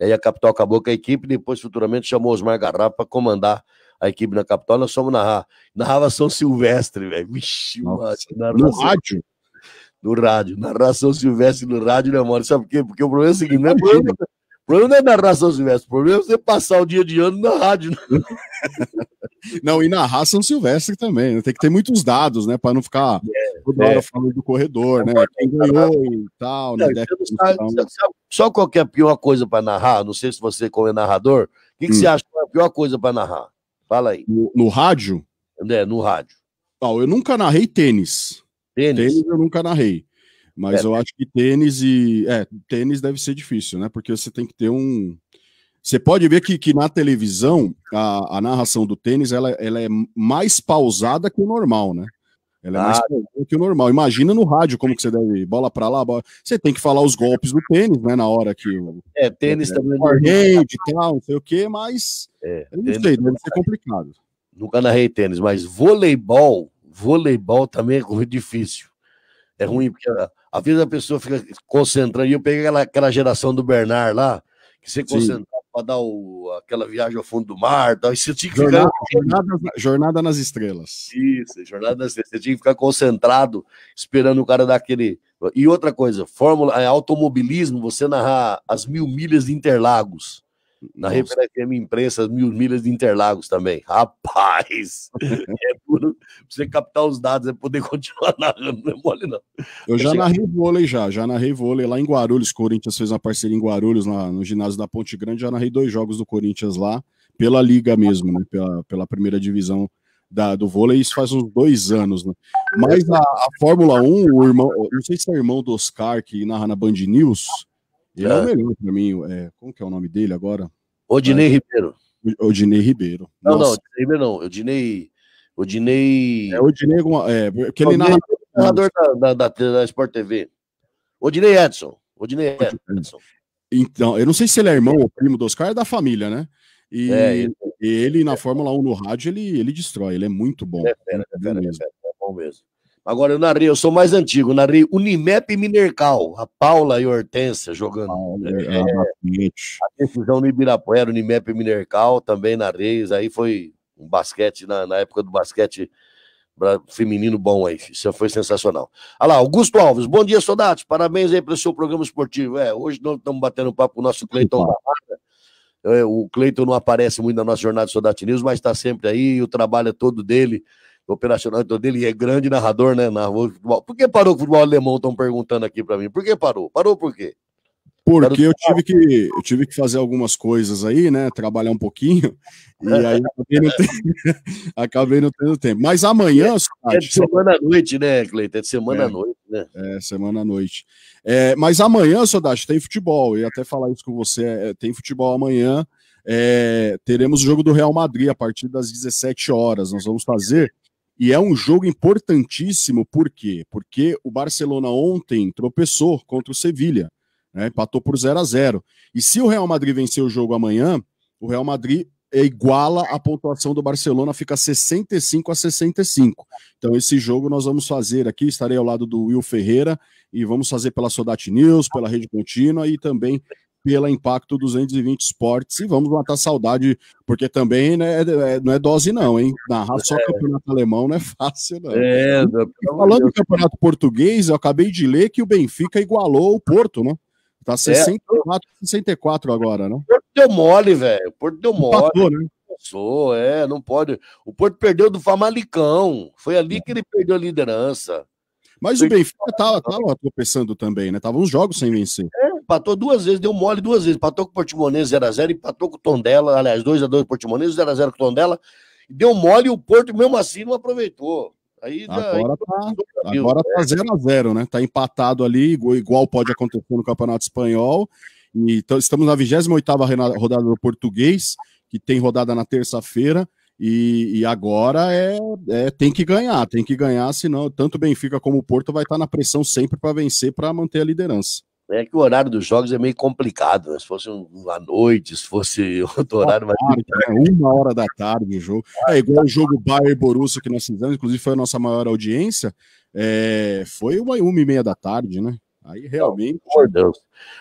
E aí a capital acabou com a equipe, depois futuramente chamou Osmar Garrapa para comandar a equipe na capital. Nós fomos narrar. Narrava São Silvestre, velho. Vixe, mano. No rádio? No rádio. Narração Silvestre no rádio, né, mano? Sabe por quê? Porque o problema é o seguinte, não é problema. O problema não é narrar São Silvestre, o problema é você passar o dia de ano na rádio. Né? não, e narrar São Silvestre também. Né? Tem que ter muitos dados, né? Para não ficar é, toda é. hora falando do corredor, né? Quem ganhou e tal. Não, né? Sabe, tal. Né? só qualquer é pior coisa para narrar, não sei se você, como é narrador, o que, que hum. você acha que é a pior coisa para narrar? Fala aí. No, no rádio? É, no rádio. Não, eu nunca narrei tênis. Tênis? Tênis eu nunca narrei. Mas é, eu acho que tênis e. É, tênis deve ser difícil, né? Porque você tem que ter um. Você pode ver que, que na televisão a, a narração do tênis ela, ela é mais pausada que o normal, né? Ela é ah. mais pausada que o normal. Imagina no rádio como que você deve bola para lá, bola... você tem que falar os golpes do tênis, né? Na hora que é tênis é, também. É, de tal, não sei o que, mas é, eu não sei, é deve ser complicado. Nunca narrei tênis, mas voleibol, voleibol também é difícil. É ruim porque às vezes a pessoa fica concentrando. E eu peguei aquela, aquela geração do Bernard lá, que se concentrava para dar o, aquela viagem ao fundo do mar. Tal, e você tinha que jornada, ficar... jornada, jornada nas estrelas. Isso, jornada nas estrelas. Você tinha que ficar concentrado, esperando o cara dar aquele. E outra coisa, fórmula, é, automobilismo, você narrar as mil milhas de Interlagos. Na Reverenda FM Imprensa, Mil Milhas de Interlagos também. Rapaz! é puro. Você captar os dados é poder continuar narrando, não é mole, não. Eu já narrei vôlei, já. Já narrei vôlei lá em Guarulhos. Corinthians fez uma parceria em Guarulhos, lá no ginásio da Ponte Grande. Já narrei dois jogos do Corinthians lá, pela Liga mesmo, né? Pela, pela primeira divisão da, do vôlei, isso faz uns dois anos, né? Mas a, a Fórmula 1, o irmão, não sei se é irmão do Oscar que narra na Band News, ele é, o melhor para mim. É, como que é o nome dele agora? Odinei é Ribeiro. Odinei Ribeiro. Não, Nossa. não, Odinei Ribeiro não. Odinei. Odinei. É, Odinei. É, porque ele é narra. narrador da, da, da, da Sport TV. Odinei Edson. Odinei Edson. Então, eu não sei se ele é irmão ou primo do Oscar, é da família, né? E é, ele, é ele na Fórmula 1 no rádio, ele, ele destrói, ele é muito bom. É é fera, é é bom mesmo. Agora eu narrei, eu sou mais antigo, narrei Unimep e Minercal, a Paula e Hortência jogando. é, a decisão no Ibirapuera, Unimep e Minercal, também narrei, aí foi um basquete, na, na época do basquete feminino bom aí, isso foi sensacional. Olha lá, Augusto Alves, bom dia, Sodatos, parabéns aí pelo seu programa esportivo. É, hoje nós estamos batendo papo com o nosso Cleiton é, o Cleiton não aparece muito na nossa jornada Sodati News, mas está sempre aí, o trabalho é todo dele operacional então, dele é grande narrador, né? Narrou futebol. Por que parou o futebol alemão? Estão perguntando aqui para mim. Por que parou? Parou por quê? Porque eu tive que eu tive que fazer algumas coisas aí, né? Trabalhar um pouquinho e aí acabei não tendo, acabei não tendo tempo. Mas amanhã, é, é de semana à noite, né, Cleiton? É de semana à é, noite, né? É semana à noite. É, mas amanhã, Sodate, tem futebol. Eu ia até falar isso com você. É, tem futebol amanhã. É, teremos o jogo do Real Madrid a partir das 17 horas. Nós vamos fazer e é um jogo importantíssimo, por quê? Porque o Barcelona ontem tropeçou contra o Sevilha, né? empatou por 0 a 0 E se o Real Madrid vencer o jogo amanhã, o Real Madrid é iguala a pontuação do Barcelona, fica 65 a 65. Então, esse jogo nós vamos fazer aqui, estarei ao lado do Will Ferreira e vamos fazer pela Sodat News, pela Rede Contínua e também pela Impacto 220 Esportes e vamos matar saudade, porque também né, é, é, não é dose não, hein? Narrar só é. campeonato alemão não é fácil, não. É, falando do campeonato português, eu acabei de ler que o Benfica igualou o Porto, né? Tá 64, é. 64 agora, né? O Porto deu mole, velho. O Porto deu mole. Empatou, né? Passou, é, não pode. O Porto perdeu do Famalicão. Foi ali que ele perdeu a liderança. Mas o Benfica estava né? tava tropeçando também, né? Tava uns jogos sem vencer. É, empatou duas vezes, deu mole duas vezes. Empatou com o Portimonense 0x0, empatou com o Tondela, aliás, 2x2 Portimonense, 0x0 com o Tondela. Deu mole e o Porto, mesmo assim, não aproveitou. Aí, agora está tá 0x0, tá é. né? Tá empatado ali, igual pode acontecer no Campeonato Espanhol. então, estamos na 28 rodada do Português, que tem rodada na terça-feira. E, e agora é, é, tem que ganhar, tem que ganhar, senão tanto Benfica como o Porto vai estar na pressão sempre para vencer, para manter a liderança. É que o horário dos jogos é meio complicado, né? Se fosse à noite, se fosse outro horário... Mas... Tarde, né? Uma hora da tarde o jogo. É igual o jogo Bayern Borussia que nós fizemos, inclusive foi a nossa maior audiência, é, foi uma, uma e meia da tarde, né? Aí realmente. Não, Deus.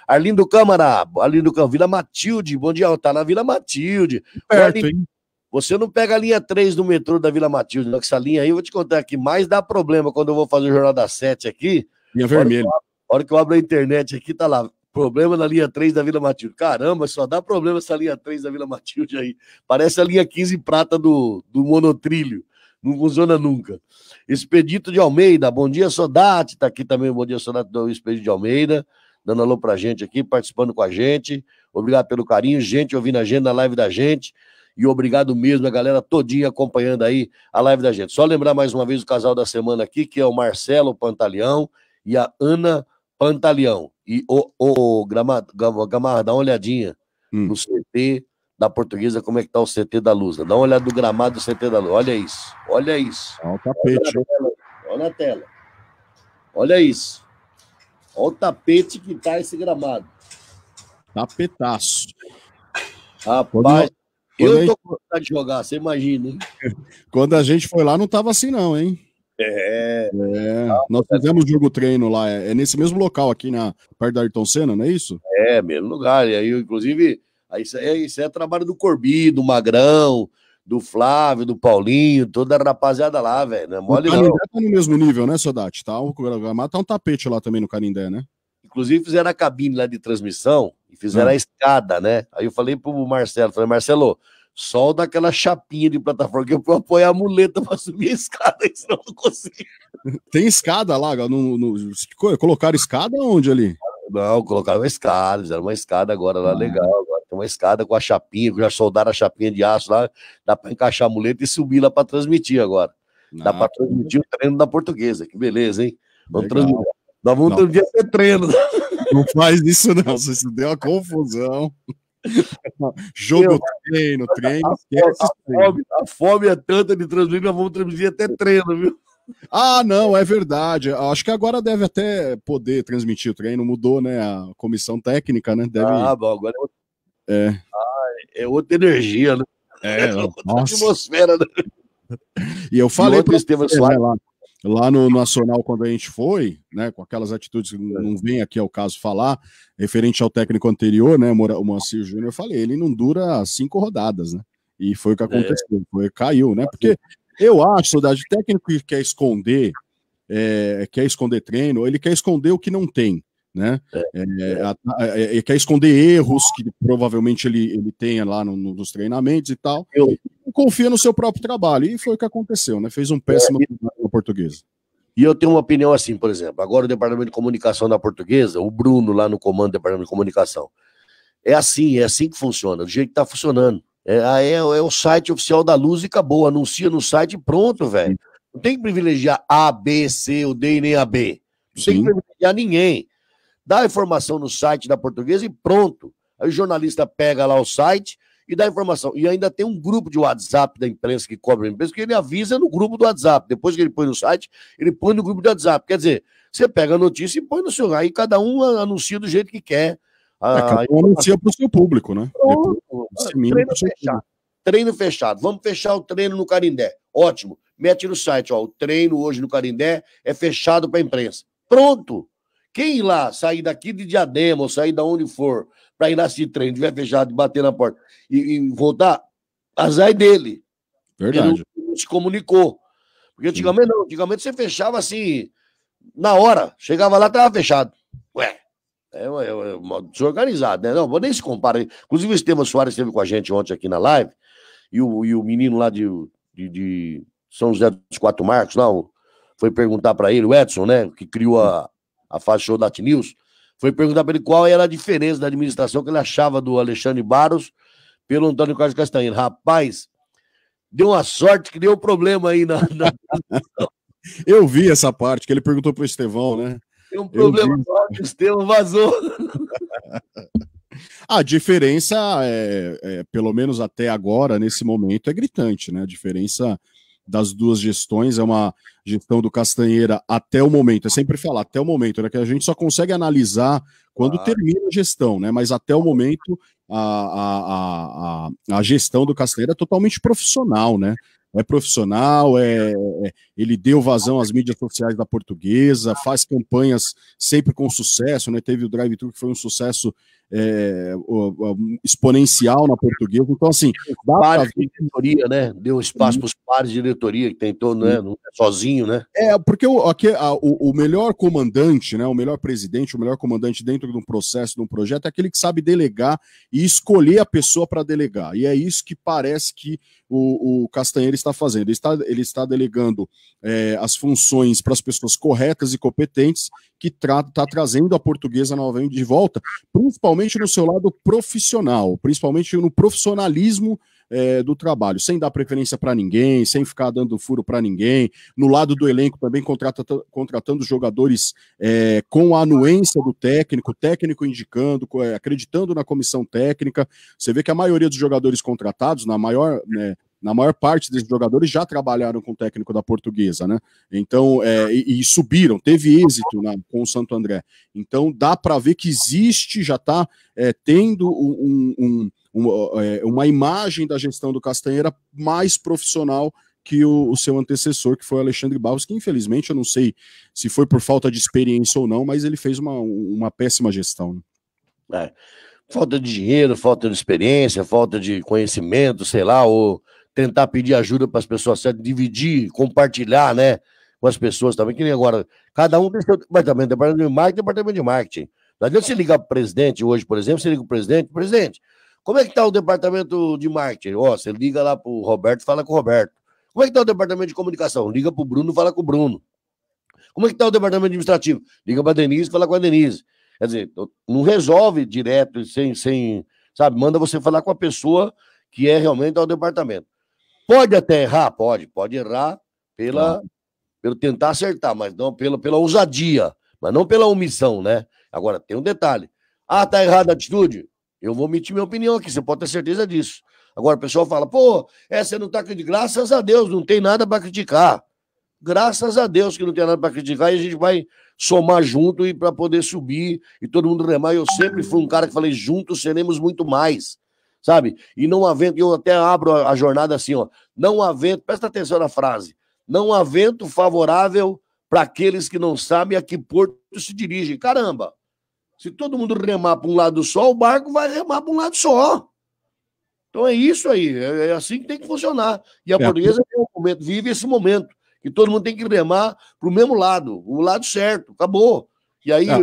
Arlindo Câmara, Arlindo Câmara, Vila Matilde, bom dia, tá na Vila Matilde. Perto, Arlindo, hein? Você não pega a linha 3 do metrô da Vila Matilde, não, que essa linha aí, eu vou te contar aqui, mais dá problema quando eu vou fazer o Jornal das 7 aqui. Linha vermelha. A hora que eu abro a internet aqui, tá lá, problema na linha 3 da Vila Matilde. Caramba, só dá problema essa linha 3 da Vila Matilde aí. Parece a linha 15 prata do, do monotrilho. Não funciona nunca. Expedito de Almeida, bom dia, Sodate. Tá aqui também, bom dia, Sodate do Expedito de Almeida, dando alô pra gente aqui, participando com a gente. Obrigado pelo carinho, gente ouvindo a gente na live da gente. E obrigado mesmo a galera todinha acompanhando aí a live da gente. Só lembrar mais uma vez o casal da semana aqui, que é o Marcelo Pantaleão e a Ana Pantaleão. E o, gramado, o Gamarra, dá uma olhadinha hum. no CT da Portuguesa, como é que tá o CT da Luz. Dá uma olhada no gramado do CT da Luz. Olha isso, olha isso. Olha tá o tapete. Olha na tela. Olha, na tela. olha isso. Olha o tapete que tá esse gramado. Tapetaço. Rapaz, quando eu tô com vontade de jogar, você imagina, hein? Quando a gente foi lá, não tava assim, não, hein? É. é. Não, Nós tá fizemos jogo treino lá, é, é, nesse mesmo local aqui na perto da Ayrton Senna, não é isso? É, mesmo lugar. E aí, inclusive, aí, isso, é, isso é trabalho do Corbi, do Magrão, do Flávio, do Paulinho, toda a rapaziada lá, velho. Né? Mole o Canindé não. tá no mesmo nível, né, Sodate? Tá, o gramado tá um tapete lá também no Canindé, né? Inclusive, fizeram a cabine lá de transmissão e fizeram hum. a ah. escada, né? Aí eu falei pro Marcelo, falei, Marcelo, solta aquela chapinha de plataforma que eu vou apoiar a muleta para subir a escada, senão eu não consigo. Tem escada lá, no, no, colocaram escada onde ali? Não, colocaram uma escada, fizeram uma escada agora lá, ah. legal. Agora tem uma escada com a chapinha, já soldaram a chapinha de aço lá, dá para encaixar a muleta e subir lá para transmitir agora. dá para ah. transmitir o treino da portuguesa, que beleza, hein? Vamos transmitir. Nós vamos não. um dia ter treino. Não faz isso, não. isso deu uma confusão. Jogo, Meu, treino, treino. A, a, fome, a fome é tanta de transmitir, nós vamos transmitir até treino, viu? Ah, não, é verdade. Acho que agora deve até poder transmitir o treino. Mudou, né? A comissão técnica, né? Deve... Ah, bom, agora é, é. Ah, é outra energia, né? É, é outra nossa. atmosfera. Né? E eu falei para o Estevam Soares né, lá lá no Nacional, quando a gente foi, né, com aquelas atitudes que não vem aqui ao caso falar, referente ao técnico anterior, né, o Moacir Júnior, eu falei, ele não dura cinco rodadas, né? E foi o que é. aconteceu, é. foi, caiu, né? Porque eu acho, Saudade, técnico que quer esconder, é, quer esconder treino, ele quer esconder o que não tem, né? É, eh, é eh, quer esconder erros que provavelmente ele, ele tenha lá no, nos treinamentos e tal. Eu... Confia no seu próprio trabalho, e foi o que aconteceu, né? Fez um péssimo é, portuguesa. E eu tenho uma opinião assim, por exemplo, agora o departamento de comunicação da portuguesa, o Bruno lá no comando do departamento de comunicação, é assim, é assim que funciona, do jeito que tá funcionando. É, ah, é, é o site oficial da Luz e acabou, anuncia no site e pronto, velho. Não tem que privilegiar A, B, C, o D e nem a B. Não Sim. tem que privilegiar ninguém. Dá a informação no site da portuguesa e pronto. Aí o jornalista pega lá o site, e dá informação. E ainda tem um grupo de WhatsApp da imprensa que cobre a imprensa, que ele avisa no grupo do WhatsApp. Depois que ele põe no site, ele põe no grupo do WhatsApp. Quer dizer, você pega a notícia e põe no seu. Aí cada um anuncia do jeito que quer. É, cada um anuncia para o seu público, né? Depois, treino, fechado. treino fechado. Vamos fechar o treino no Carindé. Ótimo. Mete no site, ó. O treino hoje no Carindé é fechado para a imprensa. Pronto. Quem ir lá sair daqui de Diadema ou sair da onde for para ir nascer de trem, tiver fechado, bater na porta e, e voltar, azar é dele. Verdade. Ele não se comunicou. Porque antigamente não, antigamente você fechava assim, na hora. Chegava lá, tava fechado. Ué, é, é, é desorganizado, né? Não, vou nem se compara. Inclusive, o Estevam Soares esteve com a gente ontem aqui na live, e o, e o menino lá de, de, de São José dos Quatro Marcos, não, foi perguntar para ele, o Edson, né, que criou a, a Faz Show da News. Foi perguntar para ele qual era a diferença da administração que ele achava do Alexandre Barros pelo Antônio Carlos Castanheira. Rapaz, deu uma sorte que deu um problema aí na. na... Eu vi essa parte que ele perguntou para o Estevão, né? Tem um problema o Estevão vazou. A diferença, é, é, pelo menos até agora, nesse momento, é gritante, né? A diferença das duas gestões, é uma gestão do Castanheira até o momento, é sempre falar até o momento, né? Que a gente só consegue analisar quando ah. termina a gestão, né? Mas até o momento a, a, a, a gestão do Castanheira é totalmente profissional, né? É profissional, é, é, é ele deu vazão às mídias sociais da portuguesa, faz campanhas sempre com sucesso, né? Teve o Drive Thru que foi um sucesso é, exponencial na portuguesa. Então, assim, dá para De diretoria, né? Deu espaço para os pares de diretoria que tentou, né? Não é sozinho, né? É, porque o, aqui, a, o, o, melhor comandante, né? O melhor presidente, o melhor comandante dentro de um processo, de um projeto, é aquele que sabe delegar e escolher a pessoa para delegar. E é isso que parece que o, o Castanheira está fazendo. Ele está, ele está delegando é, as funções para as pessoas corretas e competentes que está tra tá trazendo a portuguesa novamente de volta, principalmente no seu lado profissional, principalmente no profissionalismo é, do trabalho, sem dar preferência para ninguém, sem ficar dando furo para ninguém. No lado do elenco também contrata, contratando jogadores é, com a anuência do técnico, técnico indicando, acreditando na comissão técnica. Você vê que a maioria dos jogadores contratados, na maior né, na maior parte desses jogadores já trabalharam com o técnico da portuguesa, né? Então, é, e, e, subiram, teve êxito né, com o Santo André. Então, dá para ver que existe, já está é, tendo um, um, um, é, uma imagem da gestão do Castanheira mais profissional que o, o, seu antecessor, que foi o Alexandre Barros, que infelizmente eu não sei se foi por falta de experiência ou não, mas ele fez uma, uma péssima gestão. Né? É. Falta de dinheiro, falta de experiência, falta de conhecimento, sei lá, ou tentar pedir ajuda para as pessoas certas, dividir, compartilhar, né? Com as pessoas também, que nem agora. Cada um tem seu departamento, departamento de marketing, departamento de marketing. Não adianta você ligar para o presidente hoje, por exemplo, você liga para o presidente, presidente, como é que está o departamento de marketing? Ó, você liga lá para o Roberto, fala com o Roberto. Como é que está o departamento de comunicação? Liga para o Bruno, fala com o Bruno. Como é que está o departamento administrativo? Liga para a Denise, fala com a Denise. Quer dizer, então, não resolve direto, sem, sem, sabe? Manda você falar com a pessoa que é realmente o departamento. Pode até errar, pode, pode errar pela, ah. pelo tentar acertar, mas não pela, pela ousadia, mas não pela omissão, né? Agora, tem um detalhe. Ah, tá errada a atitude? Eu vou emitir minha opinião aqui, você pode ter certeza disso. Agora, o pessoal fala, pô, essa é, não tá criticando. Graças a Deus, não tem nada para criticar. Graças a Deus que não tem nada para criticar e a gente vai somar junto e para poder subir e todo mundo remar. Eu sempre fui um cara que falei, juntos seremos muito mais sabe? E não havendo, eu até abro a jornada assim, ó, não havendo, presta atenção na frase, não há vento favorável para aqueles que não sabem a que porto se dirigem. Caramba! Se todo mundo remar para um lado só, o barco vai remar para um lado só. Então é isso aí, é, é assim que tem que funcionar. E a é. portuguesa um momento, vive esse momento, que todo mundo tem que remar para o mesmo lado, o lado certo, acabou. E aí, é,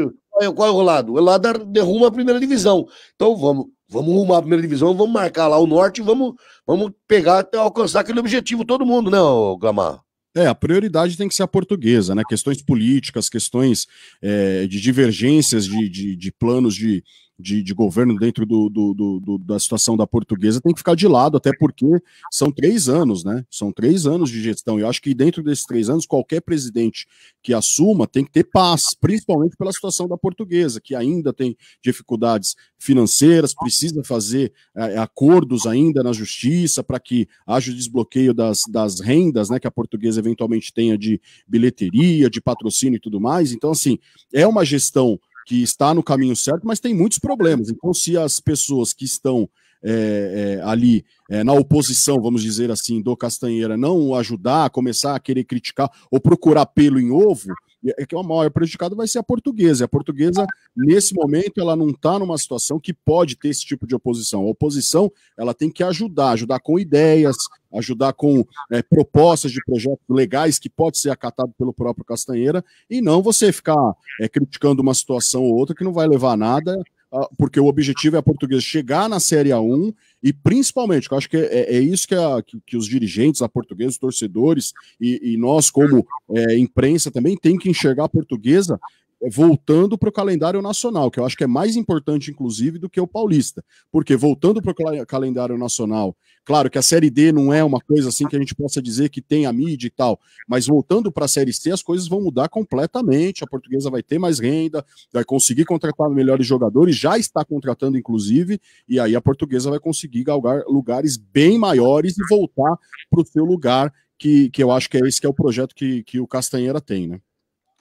qual é, é o lado? O lado derruma a primeira divisão. Então vamos, Vamos rumar a primeira divisão, vamos marcar lá o norte, vamos, vamos pegar até alcançar aquele objetivo todo mundo, né, Gamar? É, a prioridade tem que ser a portuguesa, né? Questões políticas, questões é, de divergências de, de, de planos de, de, de governo dentro do, do, do, da situação da portuguesa tem que ficar de lado, até porque são três anos, né? São três anos de gestão. E eu acho que dentro desses três anos, qualquer presidente que assuma tem que ter paz, principalmente pela situação da portuguesa, que ainda tem dificuldades financeiras, precisa fazer é, acordos ainda na justiça para que haja o desbloqueio das, das rendas né, que a portuguesa eventualmente tenha de bilheteria, de patrocínio e tudo mais. Então, assim, é uma gestão que está no caminho certo, mas tem muitos problemas. Então, se as pessoas que estão é, é, ali é, na oposição, vamos dizer assim, do Castanheira não ajudar, começar a querer criticar ou procurar pelo em ovo, é que o maior prejudicado vai ser a portuguesa. A portuguesa, nesse momento, ela não está numa situação que pode ter esse tipo de oposição. A oposição ela tem que ajudar, ajudar com ideias, ajudar com é, propostas de projetos legais que pode ser acatado pelo próprio Castanheira, e não você ficar é, criticando uma situação ou outra que não vai levar a nada, ah, porque o objetivo é a portuguesa chegar na Série A1 e principalmente, eu acho que é, é isso que, a, que, que, os dirigentes, a portuguesa, os torcedores e, e nós, como é, imprensa, também tem que enxergar a portuguesa voltando para o calendário nacional, que eu acho que é mais importante, inclusive, do que o paulista. Porque voltando para o calendário nacional, claro que a Série D não é uma coisa assim que a gente possa dizer que tem a mídia e tal, mas voltando para a Série C, as coisas vão mudar completamente. A portuguesa vai ter mais renda, vai conseguir contratar melhores jogadores, já está contratando, inclusive, e aí a portuguesa vai conseguir galgar lugares bem maiores e voltar para o seu lugar, que, que eu acho que é esse que é o projeto que, que o Castanheira tem, né?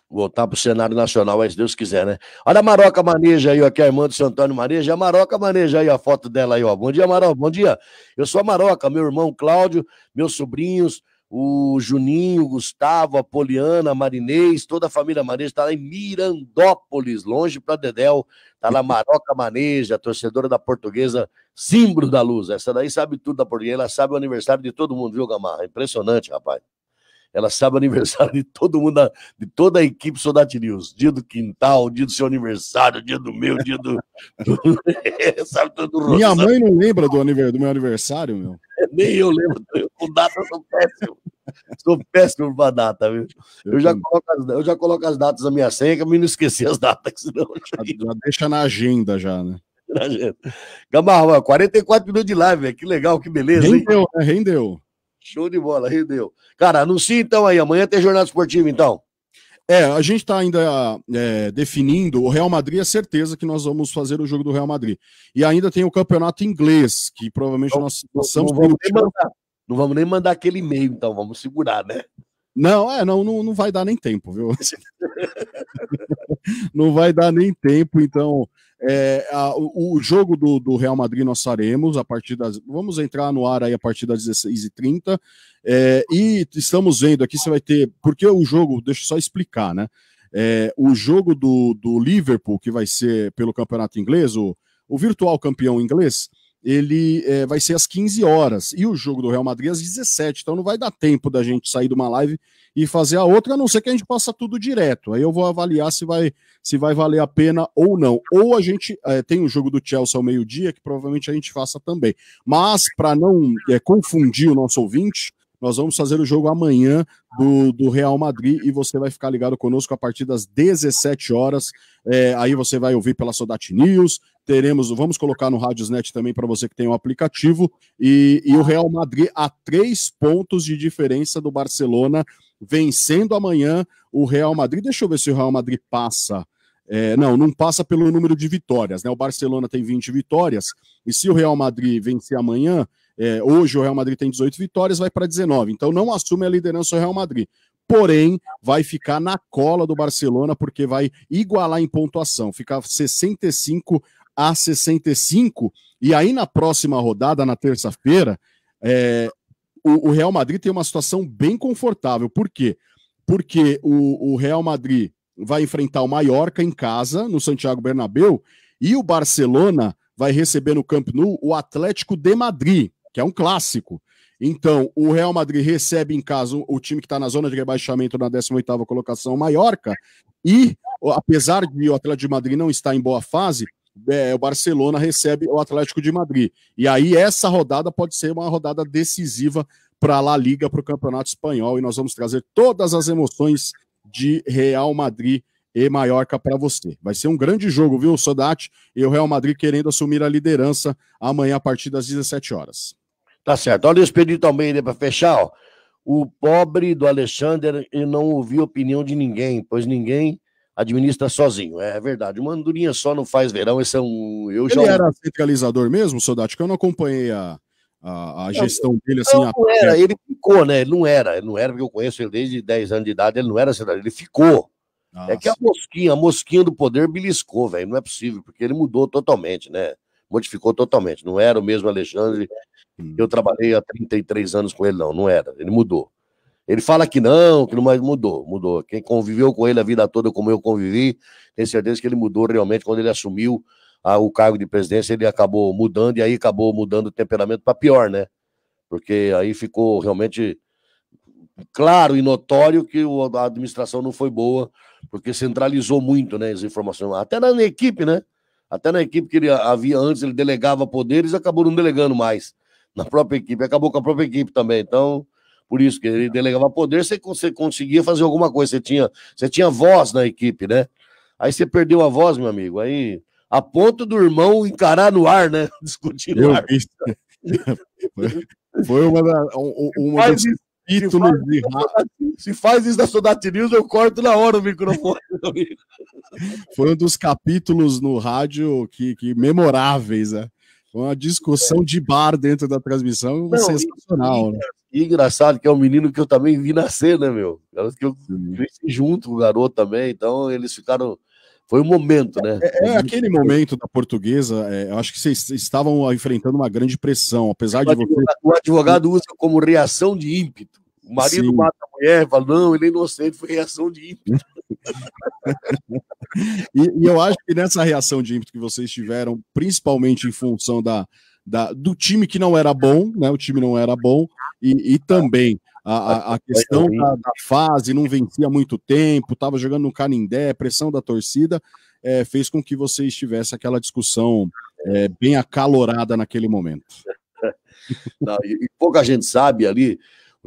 voltar para o cenário nacional, aí, se Deus quiser, né? Olha a Maroca Maneja aí, ó, que é a irmã do seu Antônio Maneja. A Maroca Maneja aí, a foto dela aí, ó. Bom dia, Maroca. Bom dia. Eu sou a Maroca, meu irmão Cláudio, meus sobrinhos, o Juninho, o Gustavo, a Poliana, a Marinês, toda a família Maneja está lá em Mirandópolis, longe para Dedéu. Está lá Maroca Maneja, torcedora da portuguesa, símbolo da luz. Essa daí sabe tudo da portuguesa, ela sabe o aniversário de todo mundo, viu, Gamarra? Impressionante, rapaz. Ela sabe o aniversário de todo mundo, de toda a equipe Sodate News. Dia do quintal, dia do seu aniversário, dia do meu, dia do. do sabe todo Minha mãe não lembra do, do meu aniversário, meu. Nem eu lembro. Eu, com data eu sou péssimo. sou péssimo pra data, viu? Eu, já, coloco as, eu já coloco as datas da minha senha, que eu não esqueci as datas, senão. Já, já deixa na agenda, já, né? na agenda. Gamarro, 44 minutos de live, véio. que legal, que beleza, rendeu, hein? Né? Rendeu, rendeu. Show de bola, rendeu. Cara, anuncia então aí, amanhã tem jornada esportiva então. É, a gente está ainda é, definindo. O Real Madrid é certeza que nós vamos fazer o jogo do Real Madrid. E ainda tem o campeonato inglês, que provavelmente não, nós Não, vamos não vamos nem mandar aquele e-mail, então, vamos segurar, né? Não, é, não, não, não vai dar nem tempo, viu? não vai dar nem tempo, então é, a, o, jogo do, do, Real Madrid nós faremos a partir das. Vamos entrar no ar aí a partir das 16h30. É, e estamos vendo aqui, você vai ter. Porque o jogo, deixa eu só explicar, né? É, o jogo do, do Liverpool, que vai ser pelo campeonato inglês, o, o virtual campeão inglês, ele é, vai ser às 15 horas e o jogo do Real Madrid às 17. Então não vai dar tempo da gente sair de uma live e fazer a outra, a não ser que a gente possa tudo direto. Aí eu vou avaliar se vai, se vai valer a pena ou não. Ou a gente é, tem o jogo do Chelsea ao meio-dia, que provavelmente a gente faça também. Mas, para não é, confundir o nosso ouvinte, nós vamos fazer o jogo amanhã do, ah. do Real Madrid e você vai ficar ligado conosco a partir das 17 horas. É, aí você vai ouvir pela Sodate News. Teremos, vamos colocar no Radiosnet também para você que tem o um aplicativo. E, e o Real Madrid a três pontos de diferença do Barcelona, vencendo amanhã o Real Madrid. Deixa eu ver se o Real Madrid passa. É, não, não passa pelo número de vitórias, né? O Barcelona tem 20 vitórias, e se o Real Madrid vencer amanhã, é, hoje o Real Madrid tem 18 vitórias, vai para 19. Então não assume a liderança o Real Madrid. Porém, vai ficar na cola do Barcelona, porque vai igualar em pontuação, ficar 65 a 65. E aí, na próxima rodada, na terça-feira, é, o, o, Real Madrid tem uma situação bem confortável. Por quê? Porque o, o Real Madrid vai enfrentar o Mallorca em casa, no Santiago Bernabéu, e o Barcelona vai receber no Camp Nou o Atlético de Madrid que é um clássico. Então, o Real Madrid recebe em casa o time que está na zona de rebaixamento na 18ª colocação, Mallorca, e apesar de o Atlético de Madrid não estar em boa fase, é, o Barcelona recebe o Atlético de Madrid. E aí essa rodada pode ser uma rodada decisiva para a La Liga, para o Campeonato Espanhol, e nós vamos trazer todas as emoções de Real Madrid e Maiorca para você. Vai ser um grande jogo, viu, Sodate? E o Real Madrid querendo assumir a liderança amanhã a partir das 17 horas. Tá certo. Olha o Expedito Almeida né, para fechar, ó. O pobre do Alexander Alexandre não ouviu a opinião de ninguém, pois ninguém administra sozinho. É verdade. Uma andorinha só não faz verão. Esse é um. Eu Ele já... era centralizador mesmo, soldado que eu não acompanhei a, a, a gestão não, dele assim. Não, a... era, ele ficou, né? Ele não era, ele não era, porque eu conheço ele desde 10 anos de idade, ele não era centralizador. ele ficou. Nossa. Ah, é que a mosquinha, a mosquinha do poder beliscou, velho. Não é possível, porque ele mudou totalmente, né? Modificou totalmente. Não era o mesmo Alexandre eu trabalhei há 33 anos com ele, não, não era, ele mudou. Ele fala que não, que não, mas mudou, mudou. Quem conviveu com ele a vida toda, como eu convivi, tem certeza que ele mudou realmente quando ele assumiu a, ah, o cargo de presidência, ele acabou mudando e aí acabou mudando o temperamento para pior, né? Porque aí ficou realmente claro e notório que a administração não foi boa, porque centralizou muito, né, as informações, até na, na equipe, né? Até na equipe que ele havia antes, ele delegava poderes, acabou não delegando mais na própria equipe. Acabou com a própria equipe também. Então, por isso que ele delegava poder, você, você conseguia fazer alguma coisa. Você tinha, você tinha voz na equipe, né? Aí você perdeu a voz, meu amigo. Aí, a ponto do irmão encarar no ar, né? Discutir no Eu ar. Foi uma, da, uma dos títulos de Se faz isso na Sodate News, eu corto na hora o microfone. Foi um dos capítulos no rádio que, que memoráveis, né? Uma discussão é. de bar dentro da transmissão Não, sensacional. E, né? e, engraçado que é um menino que eu também vi nascer, né, meu? É que eu cresci junto com o garoto também, então eles ficaram foi um momento, né? É, é, aquele momento da portuguesa, é, acho que vocês estavam enfrentando uma grande pressão, apesar o de você... O advogado usa como reação de ímpeto. O marido Sim. mata a mulher, fala, não, ele é inocente, foi reação de ímpeto. e, e, eu acho que nessa reação de ímpeto que vocês tiveram, principalmente em função da, da do time que não era bom, né? O time não era bom, e, e também a, a, a questão da, da, fase, não vencia muito tempo, estava jogando no Canindé, pressão da torcida, é, fez com que vocês tivessem aquela discussão é, bem acalorada naquele momento. Não, e, e pouca gente sabe ali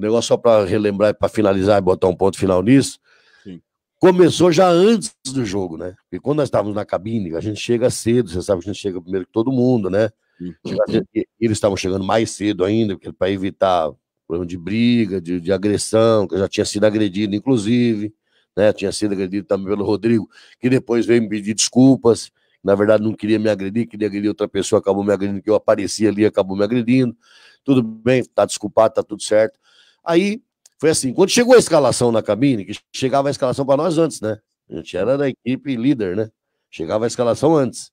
o negócio só para relembrar, para finalizar e botar um ponto final nisso. Sim. Começou já antes do jogo, né? Porque quando nós estávamos na cabine, a gente chega cedo, você sabe que a gente chega primeiro que todo mundo, né? eles estavam chegando mais cedo ainda, para evitar problema de briga, de, de agressão, que eu já tinha sido agredido, inclusive, né? Tinha sido agredido também pelo Rodrigo, que depois veio me pedir desculpas. Na verdade, não queria me agredir, queria agredir outra pessoa, acabou me agredindo, que eu aparecia ali, acabou me agredindo. Tudo bem, tá desculpado, tá tudo certo. Aí foi assim, quando chegou a escalação na cabine, que chegava a escalação para nós antes, né? A gente era da equipe líder, né? Chegava a escalação antes.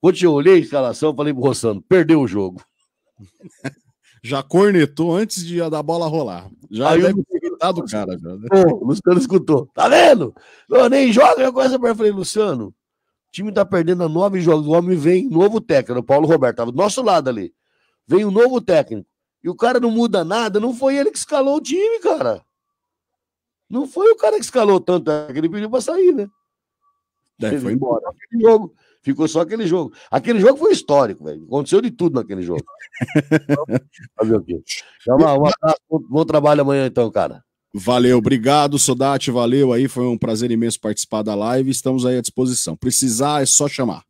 Quando eu olhei a escalação, falei pro Roçano, perdeu o jogo. já cornetou antes de da bola rolar. Já aí deve ter o cara. Já, né? O Luciano escutou. Tá vendo? Eu nem joga, eu coisa para falei, Luciano, o time tá perdendo a nove jogos. O homem vem novo técnico, o Paulo Roberto, tava do nosso lado ali. Vem um novo técnico e o cara não muda nada, não foi ele que escalou o time, cara. Não foi o cara que escalou tanto, é que ele pediu pra sair, né? Daí é, ele foi embora. Ficou jogo, ficou só aquele jogo. Aquele jogo foi histórico, velho. Aconteceu de tudo naquele jogo. Fazer o quê? Então, um abraço, bom trabalho amanhã então, cara. Valeu, obrigado, Sodate, valeu aí, foi um prazer imenso participar da live, estamos aí à disposição. Precisar é só chamar.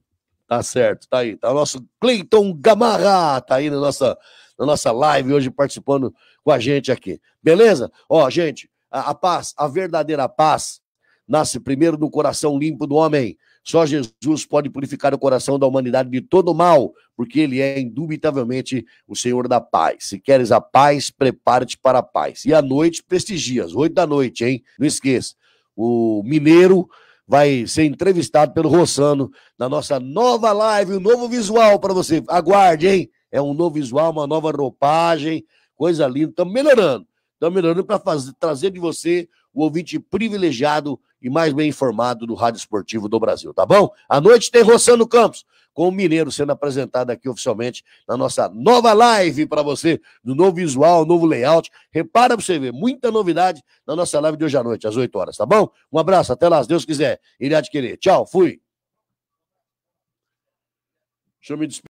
Tá certo, tá aí, tá o nosso Cleiton Gamarra, tá aí na nossa na nossa live hoje participando com a gente aqui. Beleza? Ó, gente, a, a paz, a verdadeira paz, nasce primeiro no coração limpo do homem. Só Jesus pode purificar o coração da humanidade de todo mal, porque ele é indubitavelmente o Senhor da paz. Se queres a paz, prepare-te para a paz. E à noite, prestigias oito da noite, hein? Não esqueça. O Mineiro vai ser entrevistado pelo Rossano na nossa nova live, um novo visual para você. Aguarde, hein? é um novo visual, uma nova roupagem, coisa linda. Estamos melhorando. Estamos melhorando para trazer de você o ouvinte privilegiado e mais bem informado do Rádio Esportivo do Brasil, tá bom? À noite tem Rossano Campos, com o Mineiro sendo apresentado aqui oficialmente na nossa nova live para você, do novo visual, novo layout. Repara para você ver, muita novidade na nossa live de hoje à noite, às 8 horas, tá bom? Um abraço, até lá, se Deus quiser, irá adquirir. Tchau, fui. Deixa eu me despedir.